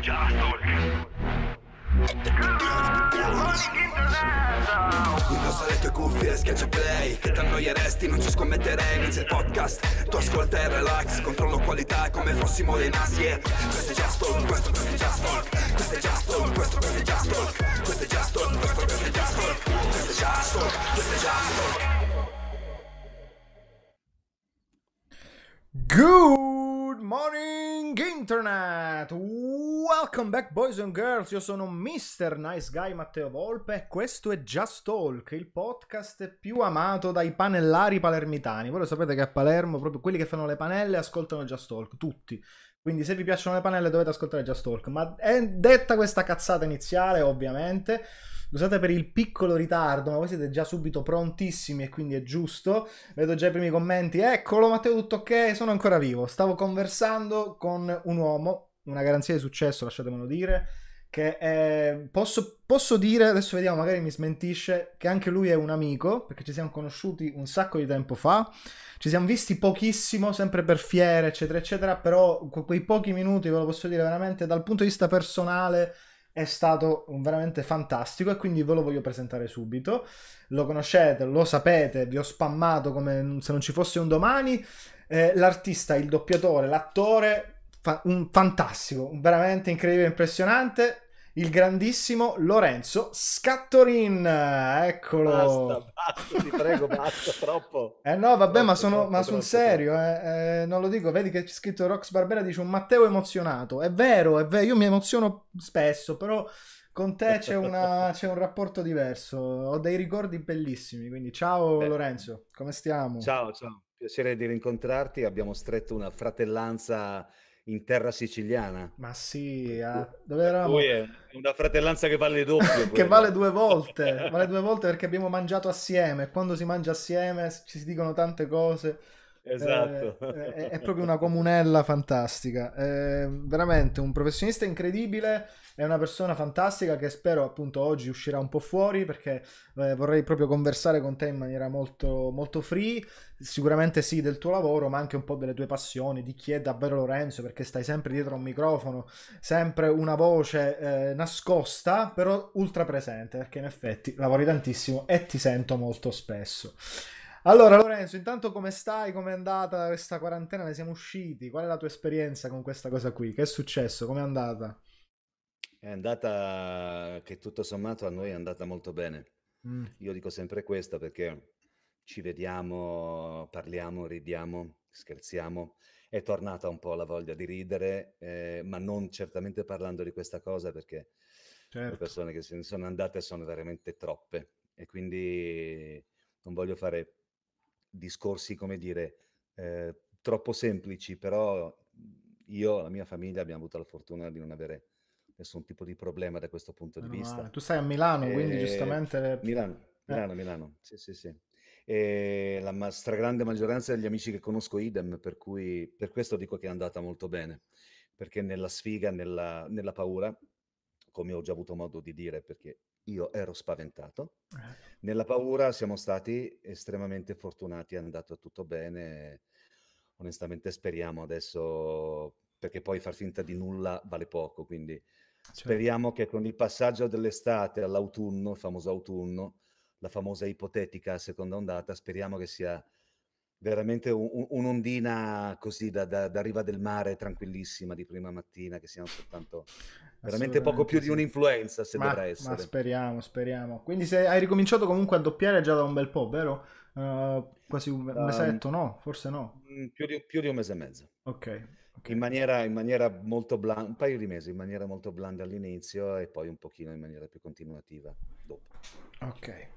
Justice. Indossa le tue cuffie, schiaccia play Che t'annoieresti, non ci scommetterei Inizia il podcast, tu ascolta e relax Controllo qualità come fossimo dei nasi yeah. Questo è Just Talk, questo, questo è Just Talk Questo è Just Talk, questo, questo è Just Talk Questo è Just Talk, questo, questo è Just Talk Questo è Just Talk, questo è Just Talk Good Good morning internet! Welcome back boys and girls, io sono Mr. Nice Guy Matteo Volpe e questo è Just Talk, il podcast più amato dai panellari palermitani. Voi lo sapete che a Palermo proprio quelli che fanno le panelle ascoltano Just Talk, tutti. Quindi se vi piacciono le panelle dovete ascoltare Just Talk. Ma è detta questa cazzata iniziale ovviamente... Scusate per il piccolo ritardo, ma voi siete già subito prontissimi e quindi è giusto. Vedo già i primi commenti. Eccolo Matteo, tutto ok? Sono ancora vivo. Stavo conversando con un uomo, una garanzia di successo, lasciatemelo dire, che è... posso, posso dire, adesso vediamo, magari mi smentisce, che anche lui è un amico, perché ci siamo conosciuti un sacco di tempo fa. Ci siamo visti pochissimo, sempre per fiere, eccetera, eccetera, però quei pochi minuti, ve lo posso dire veramente, dal punto di vista personale è stato veramente fantastico e quindi ve lo voglio presentare subito. Lo conoscete, lo sapete, vi ho spammato come se non ci fosse un domani. Eh, l'artista, il doppiatore, l'attore, fa- un fantastico, un veramente incredibile, impressionante il grandissimo Lorenzo Scattorin. Eccolo. Basta, basta, ti prego, basta, troppo. Eh no, vabbè, troppo, ma, sono, troppo, ma sul troppo, serio, eh, eh, non lo dico, vedi che c'è scritto Rox Barbera, dice un Matteo emozionato. È vero, è vero, io mi emoziono spesso, però con te c'è, una, c'è un rapporto diverso. Ho dei ricordi bellissimi, quindi ciao Beh. Lorenzo, come stiamo? Ciao, ciao, piacere di rincontrarti, abbiamo stretto una fratellanza in terra siciliana. Ma sì, eh. dove eravamo? Poi è una fratellanza che vale doppio. che vale due volte, vale due volte perché abbiamo mangiato assieme. Quando si mangia assieme ci si dicono tante cose esatto. Eh, eh, è, è, proprio una comunella fantastica. È eh, veramente un professionista incredibile, è una persona fantastica che spero appunto oggi uscirà un po' fuori perché eh, vorrei proprio conversare con te in maniera molto, molto free. Sicuramente sì del tuo lavoro, ma anche un po' delle tue passioni, di chi è davvero Lorenzo, perché stai sempre dietro a un microfono, sempre una voce eh, nascosta, però ultra presente, perché in effetti lavori tantissimo e ti sento molto spesso. Allora Lorenzo, intanto come stai? Come è andata questa quarantena? Ne siamo usciti? Qual è la tua esperienza con questa cosa qui? Che è successo? Com'è andata? È andata che tutto sommato a noi è andata molto bene. Mm. Io dico sempre questo perché ci vediamo, parliamo, ridiamo, scherziamo. È tornata un po' la voglia di ridere, eh, ma non certamente parlando di questa cosa perché certo. le persone che se ne sono andate sono veramente troppe e quindi non voglio fare discorsi, come dire, eh, troppo semplici, però io e la mia famiglia abbiamo avuto la fortuna di non avere nessun tipo di problema da questo punto di no, ah, vista. Tu sei a Milano, e... quindi eh, giustamente... Eh. Milano, Milano, eh. Milano, sì, sì, sì. E eh, la stragrande maggioranza degli amici che conosco idem, per cui per questo dico che è andata molto bene, perché nella sfiga, nella, nella paura, come ho già avuto modo di dire, perché io ero spaventato. Eh. Nella paura siamo stati estremamente fortunati, è andato tutto bene. Onestamente speriamo adesso, perché poi far finta di nulla vale poco, quindi cioè. speriamo che con il passaggio dell'estate all'autunno, il famoso autunno, la famosa ipotetica seconda ondata, speriamo che sia veramente un, un'ondina così da, da, da, riva del mare tranquillissima di prima mattina che siano soltanto veramente poco più di un'influenza se ma, dovrà essere ma speriamo speriamo quindi se hai ricominciato comunque a doppiare già da un bel po' vero? Uh, quasi un mesetto um, no? forse no? Mm, più di, più di, un mese e mezzo ok, okay. In, maniera, in maniera molto blanda un paio di mesi in maniera molto blanda all'inizio e poi un pochino in maniera più continuativa dopo ok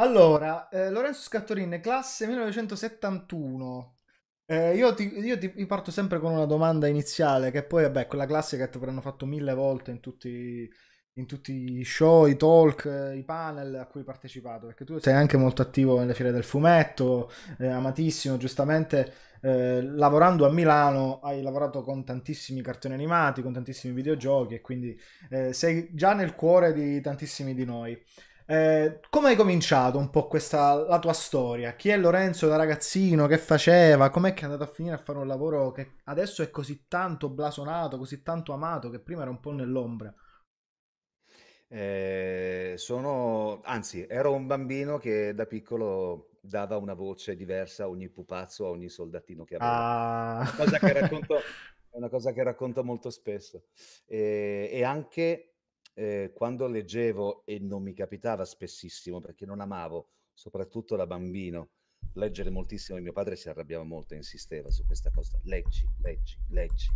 allora, eh, Lorenzo Scattorin, classe 1971. Eh, io, ti, io ti, parto sempre con una domanda iniziale, che poi, vabbè, quella classica che ti avranno fatto mille volte in tutti, in tutti i show, i talk, eh, i panel a cui hai partecipato, perché tu sei anche molto attivo nelle file del fumetto, eh, amatissimo, giustamente eh, lavorando a Milano hai lavorato con tantissimi cartoni animati, con tantissimi videogiochi e quindi eh, sei già nel cuore di tantissimi di noi. Eh, come hai cominciato un po' questa, la tua storia? Chi è Lorenzo da ragazzino? Che faceva? Com'è che è andato a finire a fare un lavoro che adesso è così tanto blasonato, così tanto amato, che prima era un po' nell'ombra? Eh, sono, anzi, ero un bambino che da piccolo dava una voce diversa a ogni pupazzo, a ogni soldatino che aveva. Ah. Cosa che racconto, è ah. una cosa che racconto molto spesso. Eh, e anche eh, quando leggevo, e non mi capitava spessissimo perché non amavo, soprattutto da bambino, leggere moltissimo e mio padre si arrabbiava molto e insisteva su questa cosa, leggi, leggi, leggi,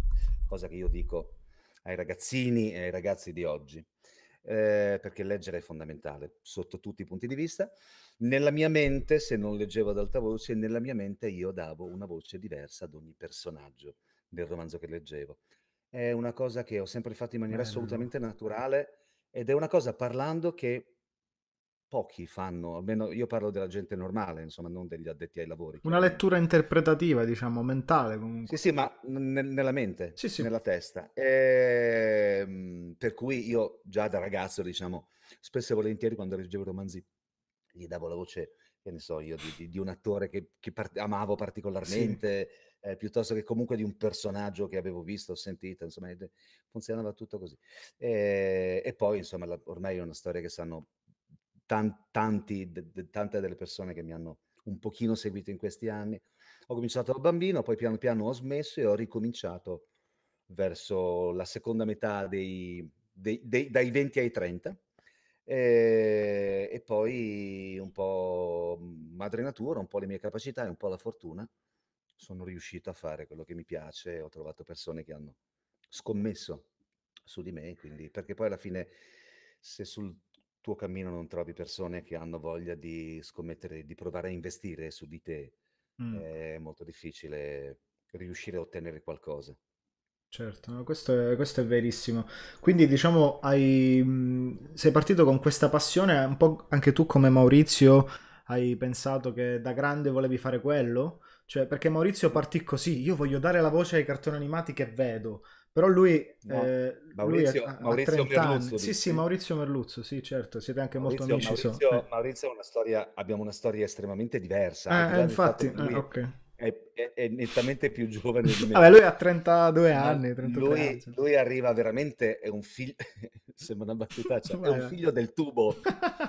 cosa che io dico ai ragazzini e ai ragazzi di oggi, eh, perché leggere è fondamentale sotto tutti i punti di vista. Nella mia mente, se non leggevo ad alta voce, nella mia mente io davo una voce diversa ad ogni personaggio del romanzo che leggevo è una cosa che ho sempre fatto in maniera Bello. assolutamente naturale ed è una cosa parlando che pochi fanno, almeno io parlo della gente normale, insomma, non degli addetti ai lavori. Una lettura interpretativa, diciamo, mentale comunque. Sì, sì, ma n- nella mente, sì, sì. nella testa. E, ehm, per cui io già da ragazzo, diciamo, spesso e volentieri quando leggevo romanzi gli davo la voce che ne so io, di, di, di un attore che, che part- amavo particolarmente, sì. eh, piuttosto che comunque di un personaggio che avevo visto o sentito, insomma, funzionava tutto così. E, eh, e poi, insomma, la, ormai è una storia che sanno tan, tanti, de, de, tante delle persone che mi hanno un pochino seguito in questi anni. Ho cominciato da bambino, poi piano piano ho smesso e ho ricominciato verso la seconda metà dei, dei, dei, dai 20 ai 30. E, eh, e poi un po' madre natura, un po' le mie capacità e un po' la fortuna, sono riuscito a fare quello che mi piace, ho trovato persone che hanno scommesso su di me, quindi, perché poi alla fine se sul tuo cammino non trovi persone che hanno voglia di scommettere, di provare a investire su di te, mm. è molto difficile riuscire a ottenere qualcosa. Certo, questo, è, questo, è, verissimo. Quindi diciamo, hai, mm, sei partito con questa passione, un po' anche tu come Maurizio hai pensato che da grande volevi fare quello? Cioè, perché Maurizio partì così, io voglio dare la voce ai cartoni animati che vedo, però lui, no. eh, Maurizio, lui ha, Maurizio ha Merluzzo. Sì, sì, Maurizio Merluzzo, sì, certo, siete anche Maurizio, molto amici. Maurizio, so. Eh. Maurizio è una storia, abbiamo una storia estremamente diversa. Eh, infatti, fatto lui... eh, ok è, è, è, nettamente più giovane di me. Vabbè, lui ha 32 anni. 33 lui, anni. lui arriva veramente, è un figlio, sembra una battuta, cioè, è un figlio del tubo,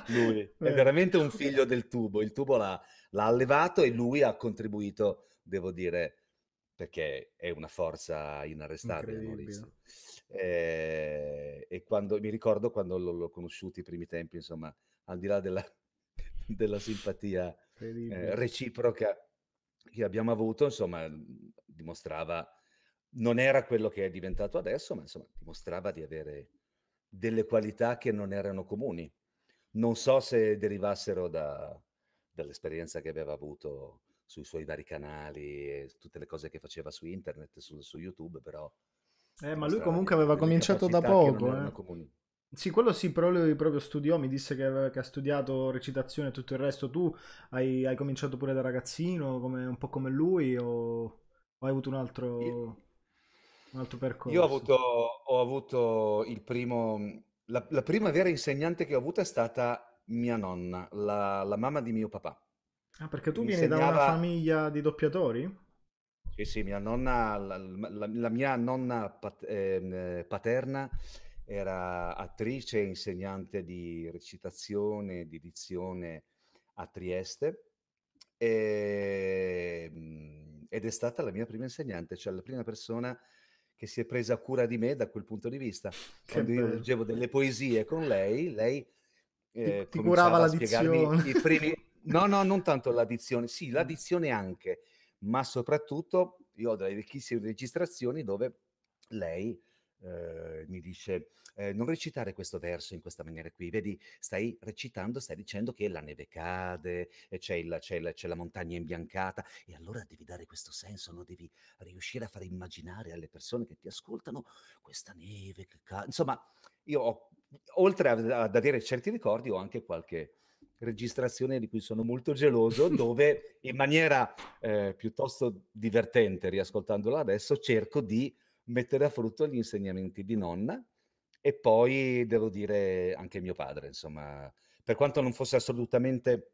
lui. è veramente un figlio del tubo. Il tubo l'ha, l'ha allevato e lui ha contribuito, devo dire, perché è una forza inarrestabile Maurizio. Eh, e quando, mi ricordo quando l- l'ho conosciuto i primi tempi, insomma, al di là della, della simpatia eh, reciproca, che abbiamo avuto, insomma, dimostrava, non era quello che è diventato adesso, ma insomma, dimostrava di avere delle qualità che non erano comuni. Non so se derivassero da, dall'esperienza che aveva avuto sui suoi vari canali e tutte le cose che faceva su internet, su, su YouTube, però... Eh, ma lui comunque aveva cominciato da poco. Eh. Sì, quello sì, però lui proprio studiò, mi disse che, che ha studiato recitazione e tutto il resto. Tu hai, hai cominciato pure da ragazzino, come, un po' come lui, o, o hai avuto un altro, un altro percorso? Io ho avuto, ho avuto il primo... La, la, prima vera insegnante che ho avuto è stata mia nonna, la, la mamma di mio papà. Ah, perché tu Mi vieni insegnava... da una famiglia di doppiatori? Sì, sì, mia nonna, la, la mia nonna pat, ehm, eh, paterna era attrice e insegnante di recitazione, e di dizione a Trieste e, ehm, ed è stata la mia prima insegnante, cioè la prima persona che si è presa cura di me da quel punto di vista. Che Quando bello. io leggevo delle poesie con lei, lei eh, ti, ti curava la dizione. I primi... No, no, non tanto l'addizione, sì, l'addizione anche, ma soprattutto io ho delle vecchissime registrazioni dove lei eh, mi dice eh, non recitare questo verso in questa maniera qui, vedi, stai recitando, stai dicendo che la neve cade, c'è, il, c'è, il, c'è, la montagna imbiancata e allora devi dare questo senso, no? devi riuscire a far immaginare alle persone che ti ascoltano questa neve che cade. Insomma, io ho, oltre ad avere certi ricordi ho anche qualche registrazione di cui sono molto geloso, dove in maniera eh, piuttosto divertente, riascoltandola adesso, cerco di mettere a frutto gli insegnamenti di nonna e poi devo dire anche mio padre, insomma, per quanto non fosse assolutamente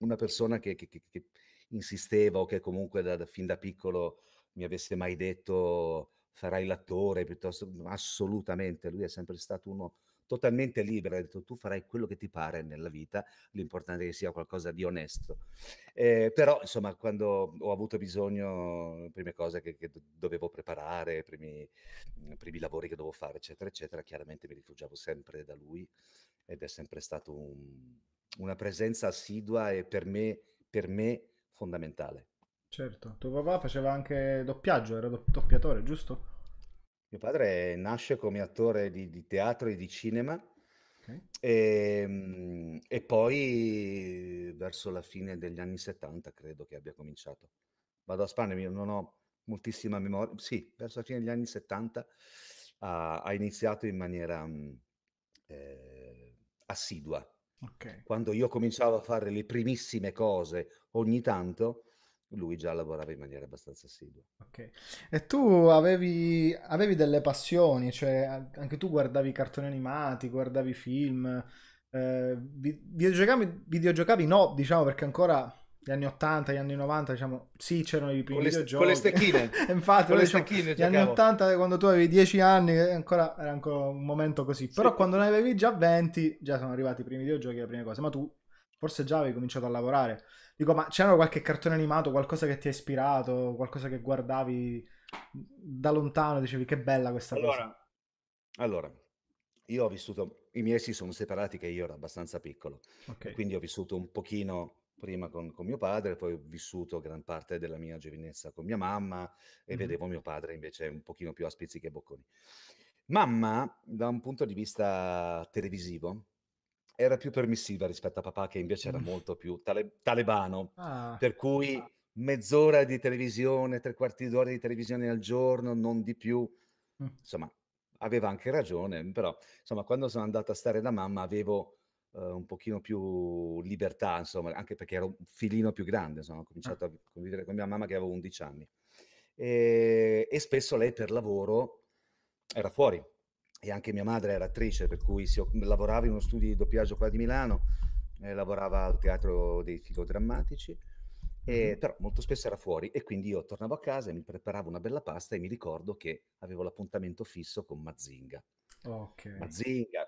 una persona che, che, che, che insisteva o che comunque da, da, fin da piccolo mi avesse mai detto farai l'attore piuttosto assolutamente lui è sempre stato uno totalmente libera, ha detto tu farai quello che ti pare nella vita, l'importante è che sia qualcosa di onesto. Eh, però insomma quando ho avuto bisogno, prime cose che, che dovevo preparare, primi, mhmm, primi, lavori che dovevo fare, eccetera, eccetera, chiaramente mi rifugiavo sempre da lui ed è sempre stato un, una presenza assidua e per me, per me fondamentale. Certo, tuo papà faceva anche doppiaggio, era doppiatore, giusto? Mio padre nasce come attore di, di teatro e di cinema okay. e, ehm, e, poi verso la fine degli anni 70 credo che abbia cominciato. Vado a Spagna, io non ho moltissima memoria. Sì, verso la fine degli anni 70 ha, ha iniziato in maniera eh, assidua. Okay. Quando io cominciavo a fare le primissime cose ogni tanto lui già lavorava in maniera abbastanza assidua. Ok. E tu avevi, avevi delle passioni, cioè anche tu guardavi cartoni animati, guardavi film, eh, videogiocavi, videogiocavi no, diciamo perché ancora gli anni 80, gli anni 90, diciamo, sì, c'erano i primi con videogiochi. Con le stecchine. Infatti, con le diciamo, stecchine gli giocavo. anni 80, quando tu avevi 10 anni, eh, ancora, era ancora un momento così. Sì. Però quando ne avevi già 20, già sono arrivati i primi videogiochi le prime cose. Ma tu forse già avevi cominciato a lavorare. Dico, ma c'era qualche cartone animato, qualcosa che ti ha ispirato, qualcosa che guardavi da lontano, dicevi che bella questa allora, cosa? Allora, io ho vissuto, i miei si sono separati che io ero abbastanza piccolo, okay. quindi ho vissuto un pochino prima con, con, mio padre, poi ho vissuto gran parte della mia giovinezza con mia mamma e mm-hmm. vedevo mio padre invece un pochino più a spizzichi e bocconi. Mamma, da un punto di vista televisivo, era più permissiva rispetto a papà che invece era molto più tale- talebano, ah. per cui ah. mezz'ora di televisione, tre quarti d'ora di televisione al giorno, non di più. Insomma, aveva anche ragione, però insomma, quando sono andato a stare da mamma avevo eh, un pochino più libertà, insomma, anche perché ero un filino più grande, insomma, ho ah. cominciato a convivere con mia mamma che avevo 11 anni. E, e spesso lei per lavoro era fuori, e anche mia madre era attrice, per cui si, lavorava in uno studio di doppiaggio qua di Milano, eh, lavorava al teatro dei filodrammatici, e, mm. però molto spesso era fuori e quindi io tornavo a casa e mi preparavo una bella pasta e mi ricordo che avevo l'appuntamento fisso con Mazinga. Okay. Mazinga,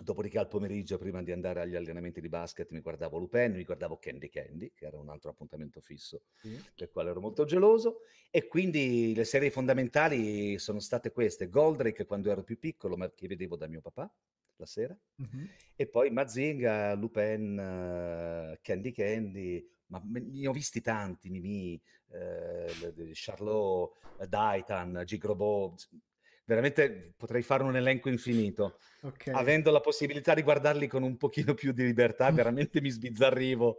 Dopodiché al pomeriggio, prima di andare agli allenamenti di basket, mi guardavo Lupin, mi guardavo Candy Candy, che era un altro appuntamento fisso, sì. del quale ero molto geloso. E quindi le serie fondamentali sono state queste. Goldrake quando ero più piccolo, ma che vedevo da mio papà la sera. Uh-huh. E poi Mazinga, Lupin, uh, Candy Candy, ma ne ho visti tanti, Mimi, eh, Charlot, Daitan, Gigrobot, veramente potrei fare un elenco infinito. Okay. Avendo la possibilità di guardarli con un pochino più di libertà, veramente mi sbizzarrivo.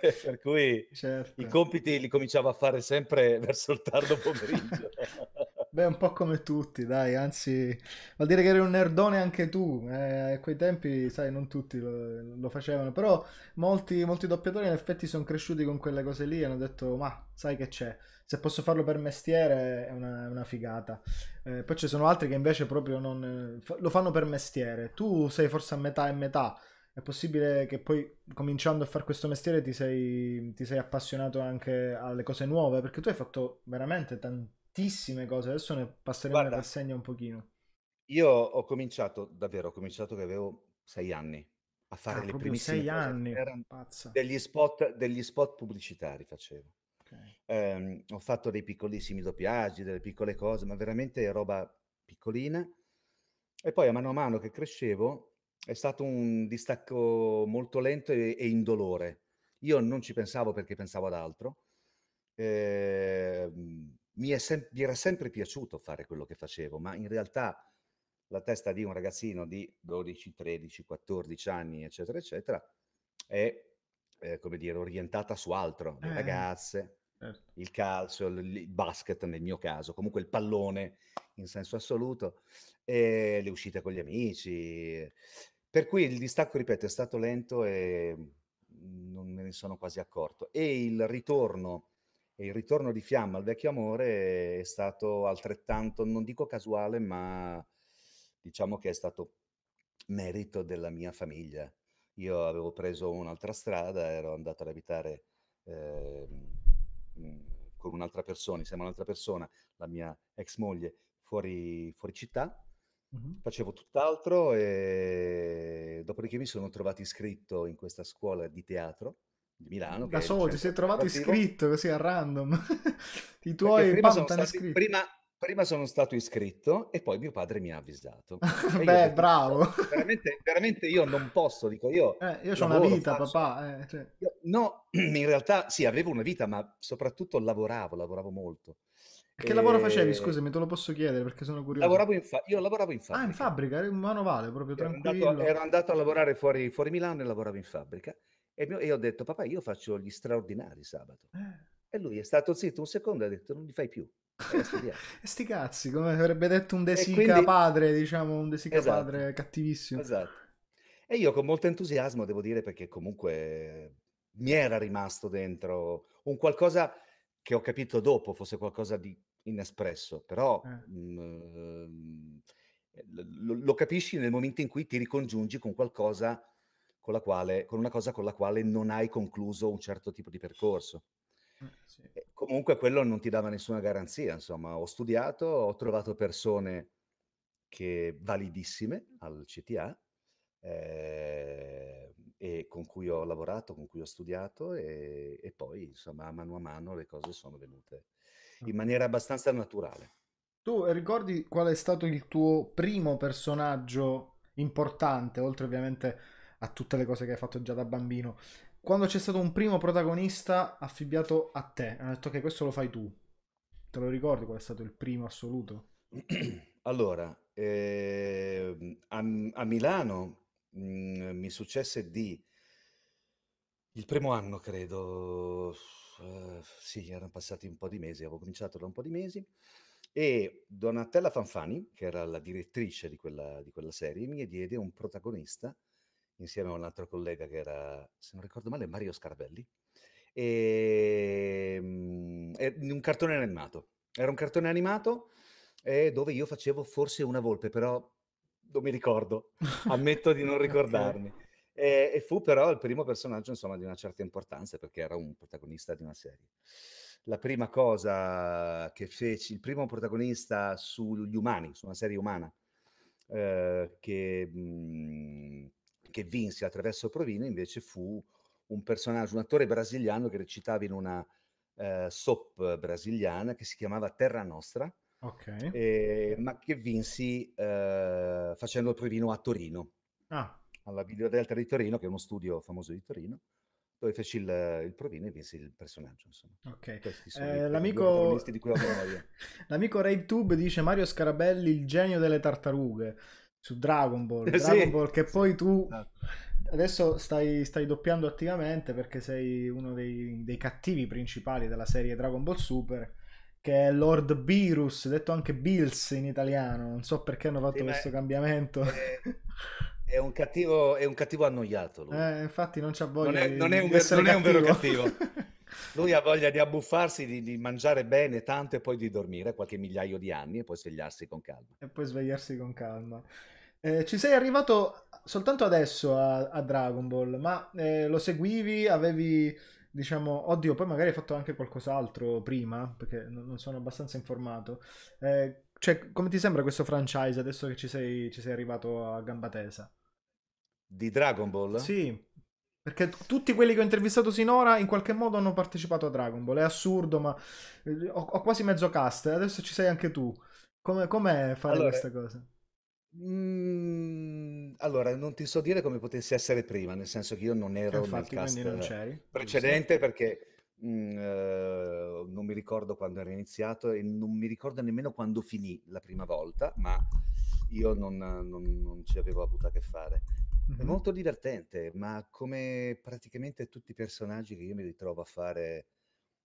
per cui certo. i compiti li cominciavo a fare sempre verso il tardo pomeriggio. Beh, un po' come tutti, dai, anzi, vuol dire che eri un nerdone anche tu. Eh, a quei tempi, sai, non tutti lo, lo facevano, però molti, molti, doppiatori in effetti sono cresciuti con quelle cose lì e hanno detto, ma sai che c'è, se posso farlo per mestiere è una, una figata. Eh, poi ci sono altri che invece proprio non, lo fanno per mestiere. Tu sei forse a metà e metà. È possibile che poi, cominciando a fare questo mestiere, ti sei, ti sei appassionato anche alle cose nuove, perché tu hai fatto veramente tanti tantissime cose. Adesso ne passeremo Guarda, in rassegna un pochino. Io ho cominciato, davvero, ho cominciato che avevo sei anni a fare ah, le primissime sei anni. Degli spot, degli spot pubblicitari facevo. Okay. Eh, ho fatto dei piccolissimi doppiaggi, delle piccole cose, ma veramente roba piccolina. E poi a mano a mano che crescevo è stato un distacco molto lento e, e indolore. Io non ci pensavo perché pensavo ad altro. Eh, mi, sem- mi era sempre piaciuto fare quello che facevo, ma in realtà la testa di un ragazzino di 12, 13, 14 anni, eccetera, eccetera, è eh, come dire, orientata su altro, le eh, ragazze, certo. il calcio, il, il, basket nel mio caso, comunque il pallone in senso assoluto, e le uscite con gli amici. Per cui il distacco, ripeto, è stato lento e mm, non me ne sono quasi accorto. E il ritorno il ritorno di fiamma al vecchio amore è stato altrettanto, non dico casuale, ma diciamo che è stato merito della mia famiglia. Io avevo preso un'altra strada, ero andato ad abitare eh, con un'altra persona, insieme a un'altra persona, la mia ex moglie, fuori, fuori città. Mm-hmm. Facevo tutt'altro e dopodiché mi sono trovato iscritto in questa scuola di teatro di Milano. Da solo, ti sei trovato sportivo. iscritto così a random. I tuoi prima sono, stati, prima, prima sono, stato iscritto e poi mio padre mi ha avvisato. Beh, io, bravo. Veramente, veramente, io non posso, dico io. Eh, io ho una vita, faccio. papà. Eh, cioè. io, no, in realtà sì, avevo una vita, ma soprattutto lavoravo, lavoravo molto. Che lavoro facevi? Scusami, te lo posso chiedere perché sono curioso. Lavoravo in fa- io lavoravo in fabbrica. Ah, in fabbrica, ero in manovale proprio ero tranquillo. Andato, ero andato a lavorare fuori, fuori Milano e lavoravo in fabbrica. E io ho detto, papà, io faccio gli straordinari sabato. Eh. E lui è stato zitto un secondo e ha detto, non li fai più. Sti cazzi, come avrebbe detto un Desica quindi... padre, diciamo, un Desica esatto. padre cattivissimo. Esatto. E io con molto entusiasmo devo dire perché comunque mi era rimasto dentro un qualcosa che ho capito dopo fosse qualcosa di inespresso, però eh. mh, mm, ehm, lo, lo, capisci nel momento in cui ti ricongiungi con qualcosa con, la quale, con una cosa con la quale non hai concluso un certo tipo di percorso. Eh, sì. Comunque quello non ti dava nessuna garanzia, insomma, ho studiato, ho trovato persone che validissime al CTA eh, e con cui ho lavorato, con cui ho studiato e, e poi, insomma, mano a mano le cose sono venute mm. in maniera abbastanza naturale. Tu eh, ricordi qual è stato il tuo primo personaggio importante, oltre ovviamente a tutte le cose che hai fatto già da bambino. Quando c'è stato un primo protagonista affibbiato a te, hanno detto che okay, questo lo fai tu. Te lo ricordi qual è stato il primo assoluto? Allora, eh, a, a, Milano mh, mm, mi successe di... Il primo anno, credo, uh, sì, erano passati un po' di mesi, avevo cominciato da un po' di mesi, e Donatella Fanfani, che era la direttrice di quella, di quella serie, mi diede un protagonista insieme a un altro collega che era, se non ricordo male, Mario Scarabelli. Ehm, e, un cartone animato. Era un cartone animato eh, dove io facevo forse una volpe, però non mi ricordo, ammetto di non ricordarmi. E, eh, e, fu però il primo personaggio insomma, di una certa importanza perché era un protagonista di una serie. La prima cosa che feci, il primo protagonista sugli umani, su una serie umana, eh, che mh, mhmm, che vinse attraverso Provino invece fu un personaggio, un attore brasiliano che recitava in una eh, soap brasiliana che si chiamava Terra Nostra, okay. eh, ma che vinsi eh, facendo provino a Torino, ah. alla Biblioteca di Torino, che è uno studio famoso di Torino, dove feci il, il provino e vinsi il personaggio. Insomma. Okay. Eh, l'amico... L'amico Raid Tube dice Mario Scarabelli, il genio delle tartarughe su Dragon Ball, eh, Dragon sì. Ball che poi tu esatto. adesso stai, stai, doppiando attivamente perché sei uno dei, dei, cattivi principali della serie Dragon Ball Super che è Lord Beerus, detto anche Bills in italiano, non so perché hanno fatto sì, questo beh, cambiamento. È, è, un cattivo, è un cattivo annoiato lui. Eh, infatti non c'ha voglia non è, di, non è un, ver- non è un vero cattivo. Lui ha voglia di abbuffarsi, di, di, mangiare bene tanto e poi di dormire qualche migliaio di anni e poi svegliarsi con calma. E poi svegliarsi con calma. Eh, ci sei arrivato soltanto adesso a, a Dragon Ball, ma eh, lo seguivi, avevi, diciamo, oddio, poi magari hai fatto anche qualcos'altro prima, perché non, non sono abbastanza informato. Eh, cioè, come ti sembra questo franchise adesso che ci sei, ci sei arrivato a gamba tesa? Di Dragon Ball? Sì, perché t- tutti quelli che ho intervistato sinora in qualche modo hanno partecipato a Dragon Ball. È assurdo, ma eh, ho, ho quasi mezzo cast. Adesso ci sei anche tu. Come, com'è fare allora... questa cosa? Mhmm, allora, non ti so dire come potessi essere prima, nel senso che io non ero Infatti, nel cast non c'eri, precedente perché Mm, eh, non mi ricordo quando era iniziato e non mi ricordo nemmeno quando finì la prima volta, ma io non, non, non ci avevo avuto a che fare. Mm-hmm. È molto divertente, ma come praticamente tutti i personaggi che io mi ritrovo a fare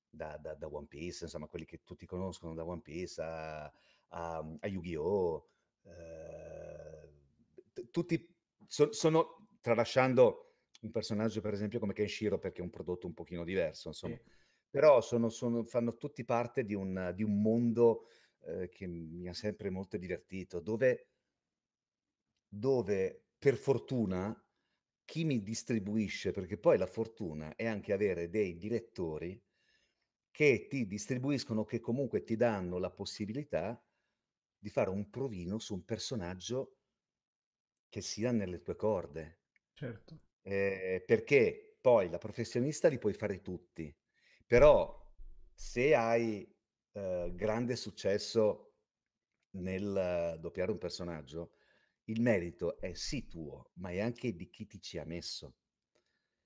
da, da, da One Piece, insomma, quelli che tutti conoscono da One Piece a, a, a Yu-Gi-Oh! Ehm, tutti so, sono tralasciando un personaggio per esempio come Kenshiro perché è un prodotto un pochino diverso, insomma. Sì. Però sono, sono, fanno tutti parte di un, di un mondo eh, che mi ha sempre molto divertito, dove, dove per fortuna chi mi distribuisce, perché poi la fortuna è anche avere dei direttori che ti distribuiscono, che comunque ti danno la possibilità di fare un provino su un personaggio che sia nelle tue corde. Certo. Eh, perché poi da professionista li puoi fare tutti, però se hai eh, grande successo nel doppiare un personaggio, il merito è sì tuo, ma è anche di chi ti ci ha messo.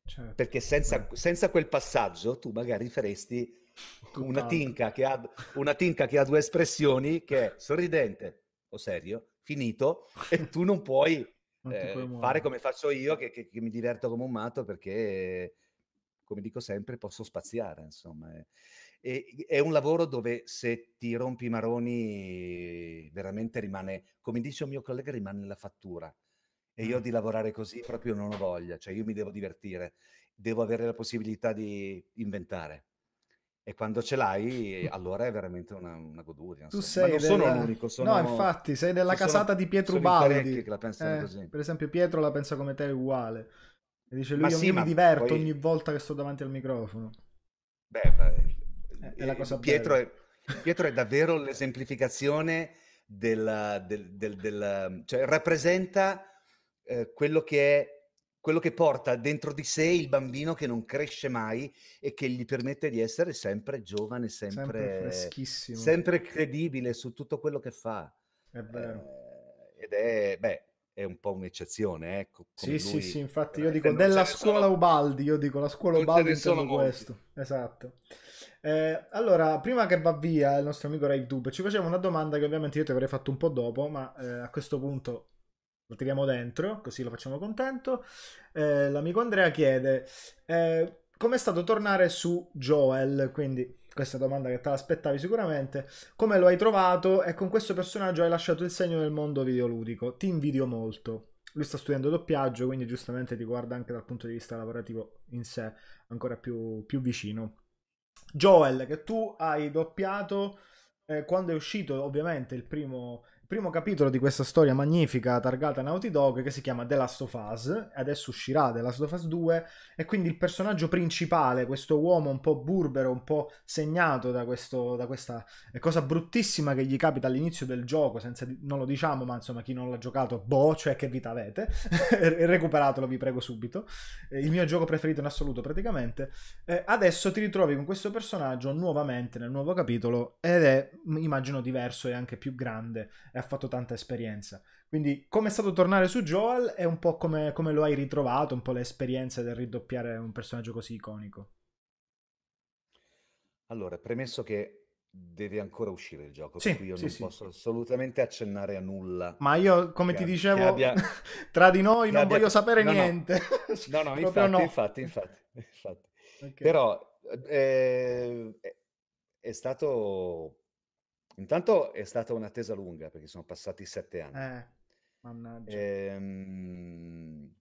Certo. Perché senza, senza quel passaggio tu magari faresti una tinca, che ha, una tinca che ha due espressioni, che è sorridente o serio, finito, e tu non puoi eh, fare come faccio io, che, che, che, mi diverto come un matto perché, come dico sempre, posso spaziare. Insomma, eh. e, è un lavoro dove se ti rompi i maroni, veramente rimane, come dice un mio collega, rimane la fattura. E io mm. di lavorare così proprio non ho voglia, cioè io mi devo divertire, devo avere la possibilità di inventare e quando ce l'hai allora è veramente una, una goduria. Tu sei Ma non della... sono l'unico, sono... No, infatti, sei nella Ci casata sono... di Pietro Baldi. Che la pensano eh, così. Per esempio Pietro la pensa come te uguale. E dice lui ma io sì, mi diverto poi... ogni volta che sto davanti al microfono. Beh, beh è, la cosa Pietro bella. È, Pietro è davvero l'esemplificazione del, del, del, del... cioè rappresenta eh, quello che è quello che porta dentro di sé il bambino che non cresce mai e che gli permette di essere sempre giovane, sempre, sempre freschissimo, sempre credibile su tutto quello che fa. È vero. Eh, ed è, beh, è un po' un'eccezione, ecco. Sì, lui, sì, sì, infatti io dico della scuola sono... Ubaldi, io dico la scuola non Ubaldi intendo questo. Esatto. Eh, allora, prima che va via il nostro amico RaveDub, ci faceva una domanda che ovviamente io ti avrei fatto un po' dopo, ma eh, a questo punto lo tiriamo dentro, così lo facciamo contento. Eh, l'amico Andrea chiede eh, com'è stato tornare su Joel, quindi questa domanda che te l'aspettavi sicuramente, come lo hai trovato e con questo personaggio hai lasciato il segno nel mondo videoludico, ti invidio molto. Lui sta studiando doppiaggio, quindi giustamente ti guarda anche dal punto di vista lavorativo in sé ancora più, più vicino. Joel, che tu hai doppiato eh, quando è uscito ovviamente il primo primo capitolo di questa storia magnifica targata Naughty Dog che si chiama The Last of Us, adesso uscirà The Last of Us 2 e quindi il personaggio principale, questo uomo un po' burbero, un po' segnato da, questo, da questa eh, cosa bruttissima che gli capita all'inizio del gioco, senza, non lo diciamo ma insomma chi non l'ha giocato, boh, cioè che vita avete, recuperatelo vi prego subito, eh, il mio gioco preferito in assoluto praticamente, eh, adesso ti ritrovi con questo personaggio nuovamente nel nuovo capitolo ed è immagino diverso e anche più grande ha fatto tanta esperienza. Quindi come è stato tornare su Joel e un po' come, come lo hai ritrovato, un po' le esperienze del ridoppiare un personaggio così iconico. Allora, premesso che deve ancora uscire il gioco, sì, io sì, non sì. posso assolutamente accennare a nulla. Ma io, come ti dicevo, abbia... tra di noi non abbia... voglio sapere no, niente. No, no, no, infatti, no. infatti, infatti, infatti. Okay. Però eh, eh è stato Intanto è stata un'attesa lunga perché sono passati sette anni. Eh, mannaggia. Ehm,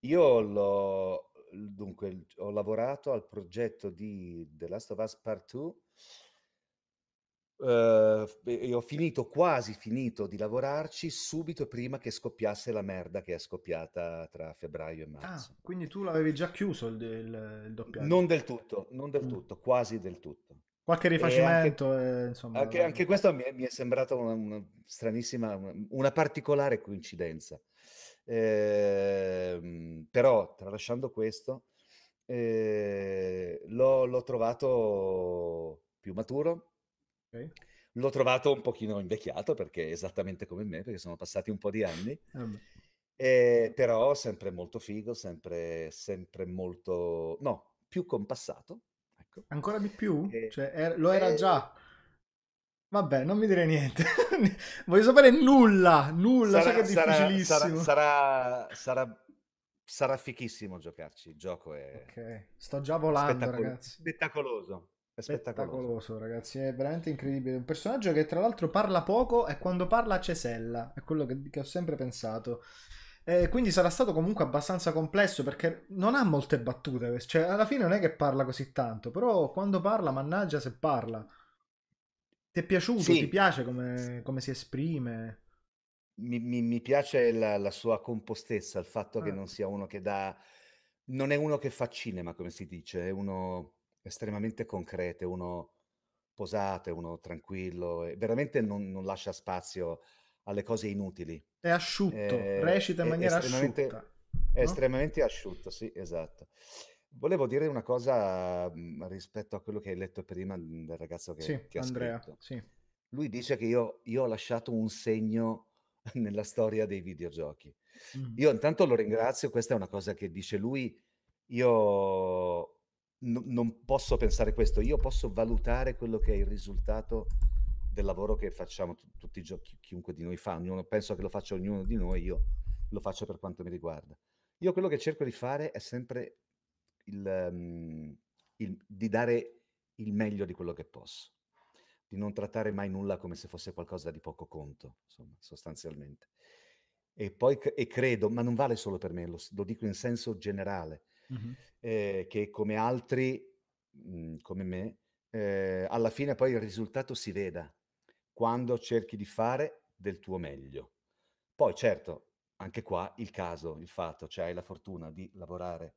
io l'ho, dunque, ho lavorato al progetto di The Last of Us Part 2 Uh, eh, e ho finito, quasi finito di lavorarci subito prima che scoppiasse la merda che è scoppiata tra febbraio e ah, marzo. Ah, quindi tu l'avevi già chiuso il, il, il doppiaggio? Non del tutto, non del mm. tutto, quasi del tutto. Qualche rifacimento, anche, eh, insomma. Anche, anche questo mi è, mi è sembrata una, una, stranissima, una, una particolare coincidenza. Eh, però, tralasciando questo, eh, l'ho, l'ho, trovato più maturo. Okay. L'ho trovato un pochino invecchiato perché esattamente come me, perché sono passati un po' di anni. Um. Eh, però sempre molto figo, sempre, sempre molto... no, più compassato, Ecco. Ancora di più? Eh, cioè, er- lo era eh, già. Vabbè, non mi dire niente. Voglio sapere nulla, nulla. Sarà, so che è difficilissimo. Sarà, sarà, sarà, sarà fichissimo giocarci. Il gioco è. Ok, sto già volando, spettacol- ragazzi. Spettacoloso. È spettacoloso. spettacoloso, ragazzi, è veramente incredibile. Un personaggio che tra l'altro parla poco e quando parla cesella, è quello che, che ho sempre pensato. Eh, quindi sarà stato comunque abbastanza complesso perché non ha molte battute. Cioè, alla fine non è che parla così tanto, però quando parla, mannaggia se parla. Ti è piaciuto? Sì. Ti piace come, come si esprime? Mi, mi, mi piace la, la, sua compostezza, il fatto ah. che non sia uno che dà... Non è uno che fa cinema, come si dice, è uno estremamente concreto, uno posato, uno tranquillo, veramente non, non lascia spazio alle cose inutili. È asciutto, eh, recita in maniera estremamente, asciutta. È no? estremamente asciutto, sì, esatto. Volevo dire una cosa mhmm, rispetto a quello che hai letto prima mhmm, del ragazzo che sì, ti ha Andrea, scritto. Sì. Lui dice che io, io ho lasciato un segno nella storia dei videogiochi. Mm. Io intanto lo ringrazio, questa è una cosa che dice lui, io n- non posso pensare questo, io posso valutare quello che è il risultato del lavoro che facciamo t- tutti i giorni, chiunque di noi fa, ognuno, penso che lo faccia ognuno di noi, io lo faccio per quanto mi riguarda. Io quello che cerco di fare è sempre il, um, il, di dare il meglio di quello che posso, di non trattare mai nulla come se fosse qualcosa di poco conto, insomma, sostanzialmente. E poi e credo, ma non vale solo per me, lo, lo dico in senso generale, mm-hmm. eh, che come altri, mh, mhmm, come me, eh, alla fine poi il risultato si veda, quando cerchi di fare del tuo meglio. Poi certo, anche qua il caso, il fatto, cioè hai la fortuna di lavorare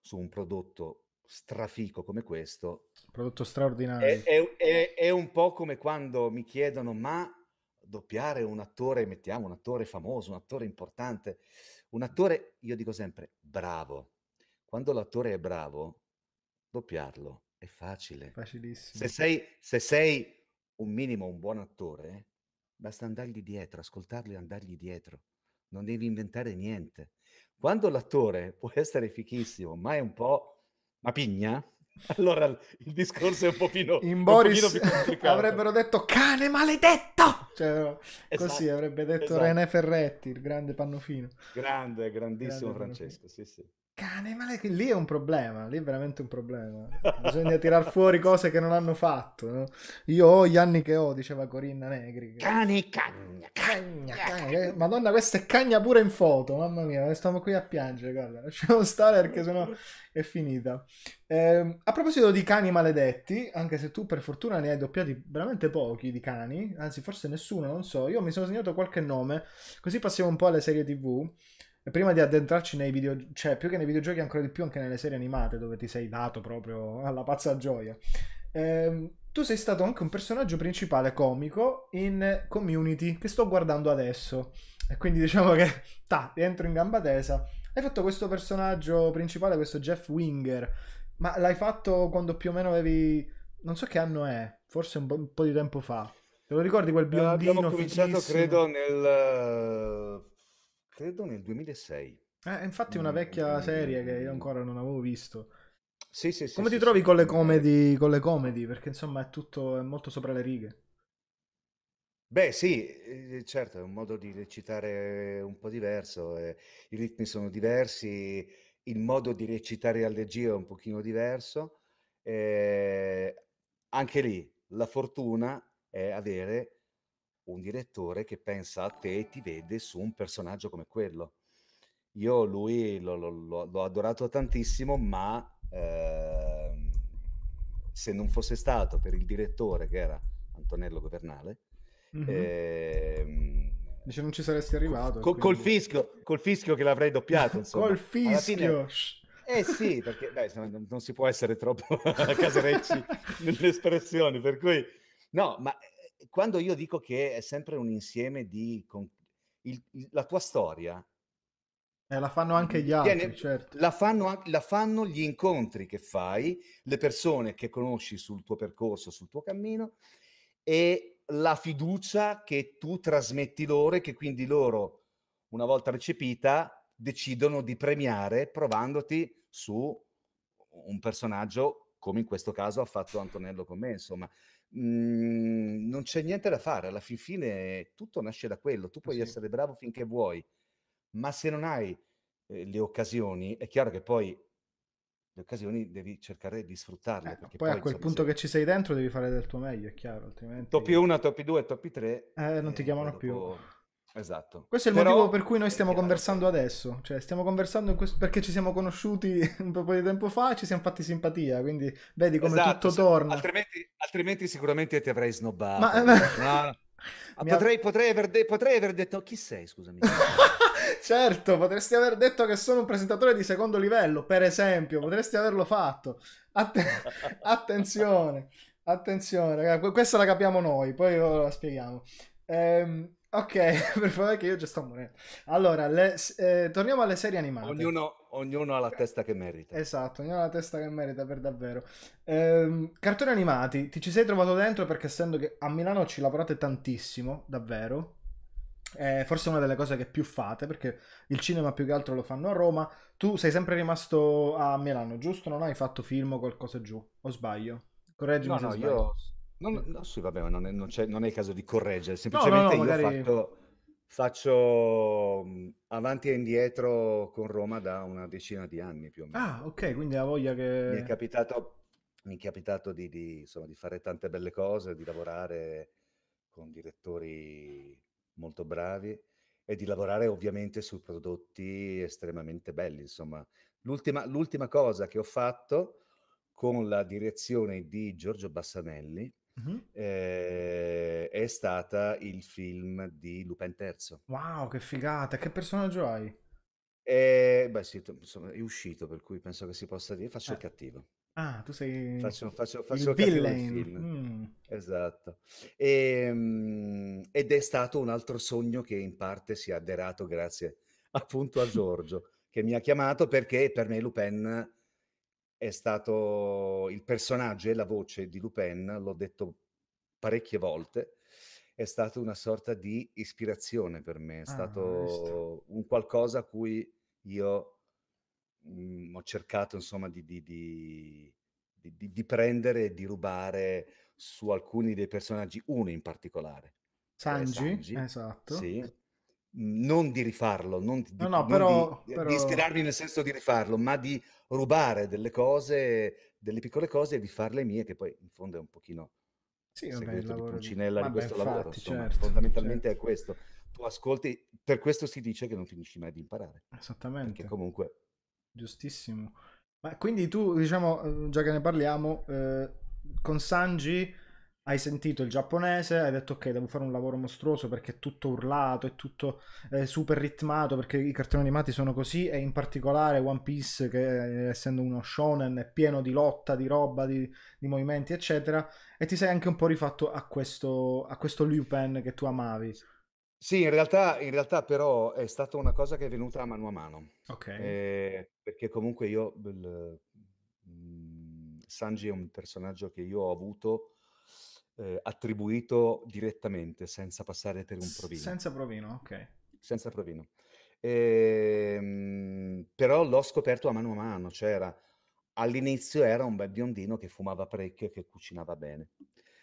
su un prodotto strafico come questo. Prodotto straordinario. È, è, è, è un po' come quando mi chiedono, ma doppiare un attore, mettiamo un attore famoso, un attore importante, un attore, io dico sempre, bravo. Quando l'attore è bravo, doppiarlo è facile. Facilissimo. Se sei, se sei un minimo, un buon attore, basta andargli dietro, ascoltarlo e andargli dietro. Non devi inventare niente. Quando l'attore può essere fichissimo, ma è un po' ma pigna, allora il discorso è un pochino, In Boris pochino più complicato. avrebbero detto cane maledetto! Cioè, esatto, così avrebbe detto esatto. René Ferretti, il grande pannofino. Grande, grandissimo grande Francesco, pannofino. sì sì. Cane, ma lì è un problema, lì è veramente un problema. Bisogna tirar fuori cose che non hanno fatto. No? Io ho gli anni che ho, diceva Corinna Negri. Cane, cagna, cagna, cagna. Madonna, questa è cagna pure in foto, mamma mia, eh, stiamo qui a piangere, guarda, lasciamo stare perché sennò è finita. Eh, a proposito di cani maledetti, anche se tu per fortuna ne hai doppiati veramente pochi di cani, anzi forse nessuno, non so, io mi sono segnato qualche nome, così passiamo un po' alle serie tv. E prima di addentrarci nei videogiochi, cioè più che nei videogiochi ancora di più anche nelle serie animate dove ti sei dato proprio alla pazza gioia, ehm, tu sei stato anche un personaggio principale comico in Community che sto guardando adesso. E quindi diciamo che, ta, entro in gamba tesa. Hai fatto questo personaggio principale, questo Jeff Winger, ma l'hai fatto quando più o meno avevi... non so che anno è, forse un po', un po di tempo fa. Te lo ricordi quel biondino? Eh, abbiamo cominciato, credo, nel credo nel 2006. Eh, infatti è una mm, vecchia serie che io ancora non avevo visto. Sì, sì, sì. Come sì, ti sì, trovi sì, con, le comedy, con le comedy? Perché insomma è tutto è molto sopra le righe. Beh, sì, eh, certo, è un modo di recitare un po' diverso, eh, i ritmi sono diversi, il modo di recitare allergia è un pochino diverso. Eh, anche lì la fortuna è avere un direttore che pensa a te e ti vede su un personaggio come quello. Io lui l'ho, l'ho, l'ho adorato tantissimo, ma eh, se non fosse stato per il direttore che era Antonello Governale, mm-hmm. eh, Dice non ci saresti arrivato. Col, quindi... col, fischio, col fischio che l'avrei doppiato. Insomma. col fischio. Fine... Eh sì, perché beh, non, si può essere troppo a caserecci nelle espressioni, per cui... No, ma quando io dico che è sempre un insieme di... Con, il, il, la tua storia eh, la fanno anche gli altri, viene, certo. La fanno, la fanno, gli incontri che fai, le persone che conosci sul tuo percorso, sul tuo cammino e la fiducia che tu trasmetti loro e che quindi loro, una volta recepita, decidono di premiare provandoti su un personaggio come in questo caso ha fatto Antonello con me, insomma, Mhmm, non c'è niente da fare, alla fin fine tutto nasce da quello, tu eh, puoi sì. essere bravo finché vuoi, ma se non hai eh, le occasioni, è chiaro che poi le occasioni devi cercare di sfruttarle. Eh, poi, poi, a quel punto se... che ci sei dentro devi fare del tuo meglio, è chiaro, altrimenti... Topi 1, topi 2, topi 3... Eh, non ti chiamano dopo... più Esatto. Questo è il Però... motivo per cui noi stiamo esatto. conversando adesso, cioè stiamo conversando in questo... perché ci siamo conosciuti un po' di tempo fa e ci siamo fatti simpatia, quindi vedi come esatto, tutto torna. Altrimenti, altrimenti, sicuramente ti avrei snobbato. Ma... Cioè, no, no. Potrei, potrei, aver de- potrei, aver detto chi sei, scusami. certo, potresti aver detto che sono un presentatore di secondo livello, per esempio, potresti averlo fatto. Atten- attenzione, attenzione, questa la capiamo noi, poi la spieghiamo. Ehm, Ok, per favore che io già sto morendo. Allora, le, eh, torniamo alle serie animate. Ognuno, ognuno, ha la testa che merita. Esatto, ognuno ha la testa che merita per davvero. Eh, cartoni animati, ti ci sei trovato dentro perché essendo che a Milano ci lavorate tantissimo, davvero. Eh, forse una delle cose che più fate perché il cinema più che altro lo fanno a Roma. Tu sei sempre rimasto a Milano, giusto? Non hai fatto film o qualcosa giù? O sbaglio? Correggimi no, se no, sbaglio. Io non, no, sì, vabbè, non è, non, non è, il caso di correggere, semplicemente no, no, io magari... faccio, faccio, avanti e indietro con Roma da una decina di anni più o meno. Ah, ok, quindi la voglia che... Mi è capitato, mi è capitato di, di, insomma, di fare tante belle cose, di lavorare con direttori molto bravi e di lavorare ovviamente su prodotti estremamente belli, insomma. l'ultima, l'ultima cosa che ho fatto con la direzione di Giorgio Bassanelli Uh-huh. Eh, è stata il film di Lupin III. Wow, che figata! Che personaggio hai? Eh, beh, sì, insomma, è uscito, per cui penso che si possa dire. Faccio eh. il cattivo. Ah, tu sei faccio, faccio, faccio il villain. Mm. Esatto. E, um, ed è stato un altro sogno che in parte si è adderato grazie appunto a Giorgio, che mi ha chiamato perché per me Lupin è stato il personaggio e la voce di Lupin, l'ho detto parecchie volte, è stata una sorta di ispirazione per me, è ah, stato questo. un qualcosa a cui io mh, mm, ho cercato insomma di, di, di, di prendere e di rubare su alcuni dei personaggi, uno in particolare. Cioè Sanji, Sanji. esatto. Sì, Mhmm, non di rifarlo, non di, no, no, però, di, però... di, ispirarmi nel senso di rifarlo, ma di rubare delle cose, delle piccole cose e di farle mie, che poi in fondo è un pochino sì, vabbè, segreto lavoro... di Pulcinella vabbè, di questo infatti, lavoro. Insomma, certo, fondamentalmente certo. è questo. Tu ascolti, per questo si dice che non finisci mai di imparare. Esattamente. Che comunque... Giustissimo. Ma quindi tu, diciamo, uhm, già che ne parliamo, eh, con Sanji hai sentito il giapponese, hai detto ok, devo fare un lavoro mostruoso perché è tutto urlato, è tutto eh, super ritmato, perché i cartoni animati sono così e in particolare One Piece che eh, essendo uno shonen è pieno di lotta, di roba, di, di movimenti eccetera e ti sei anche un po' rifatto a questo, a questo Lupin che tu amavi. Sì, in realtà, in realtà, però è stata una cosa che è venuta a mano a mano. Ok. Eh, perché comunque io... Il, mm, Sanji è un personaggio che io ho avuto eh, attribuito direttamente, senza passare per un provino. Senza provino, ok. Senza provino. Ehm, però l'ho scoperto a mano a mano, c'era all'inizio era un bel biondino che fumava parecchio e che cucinava bene.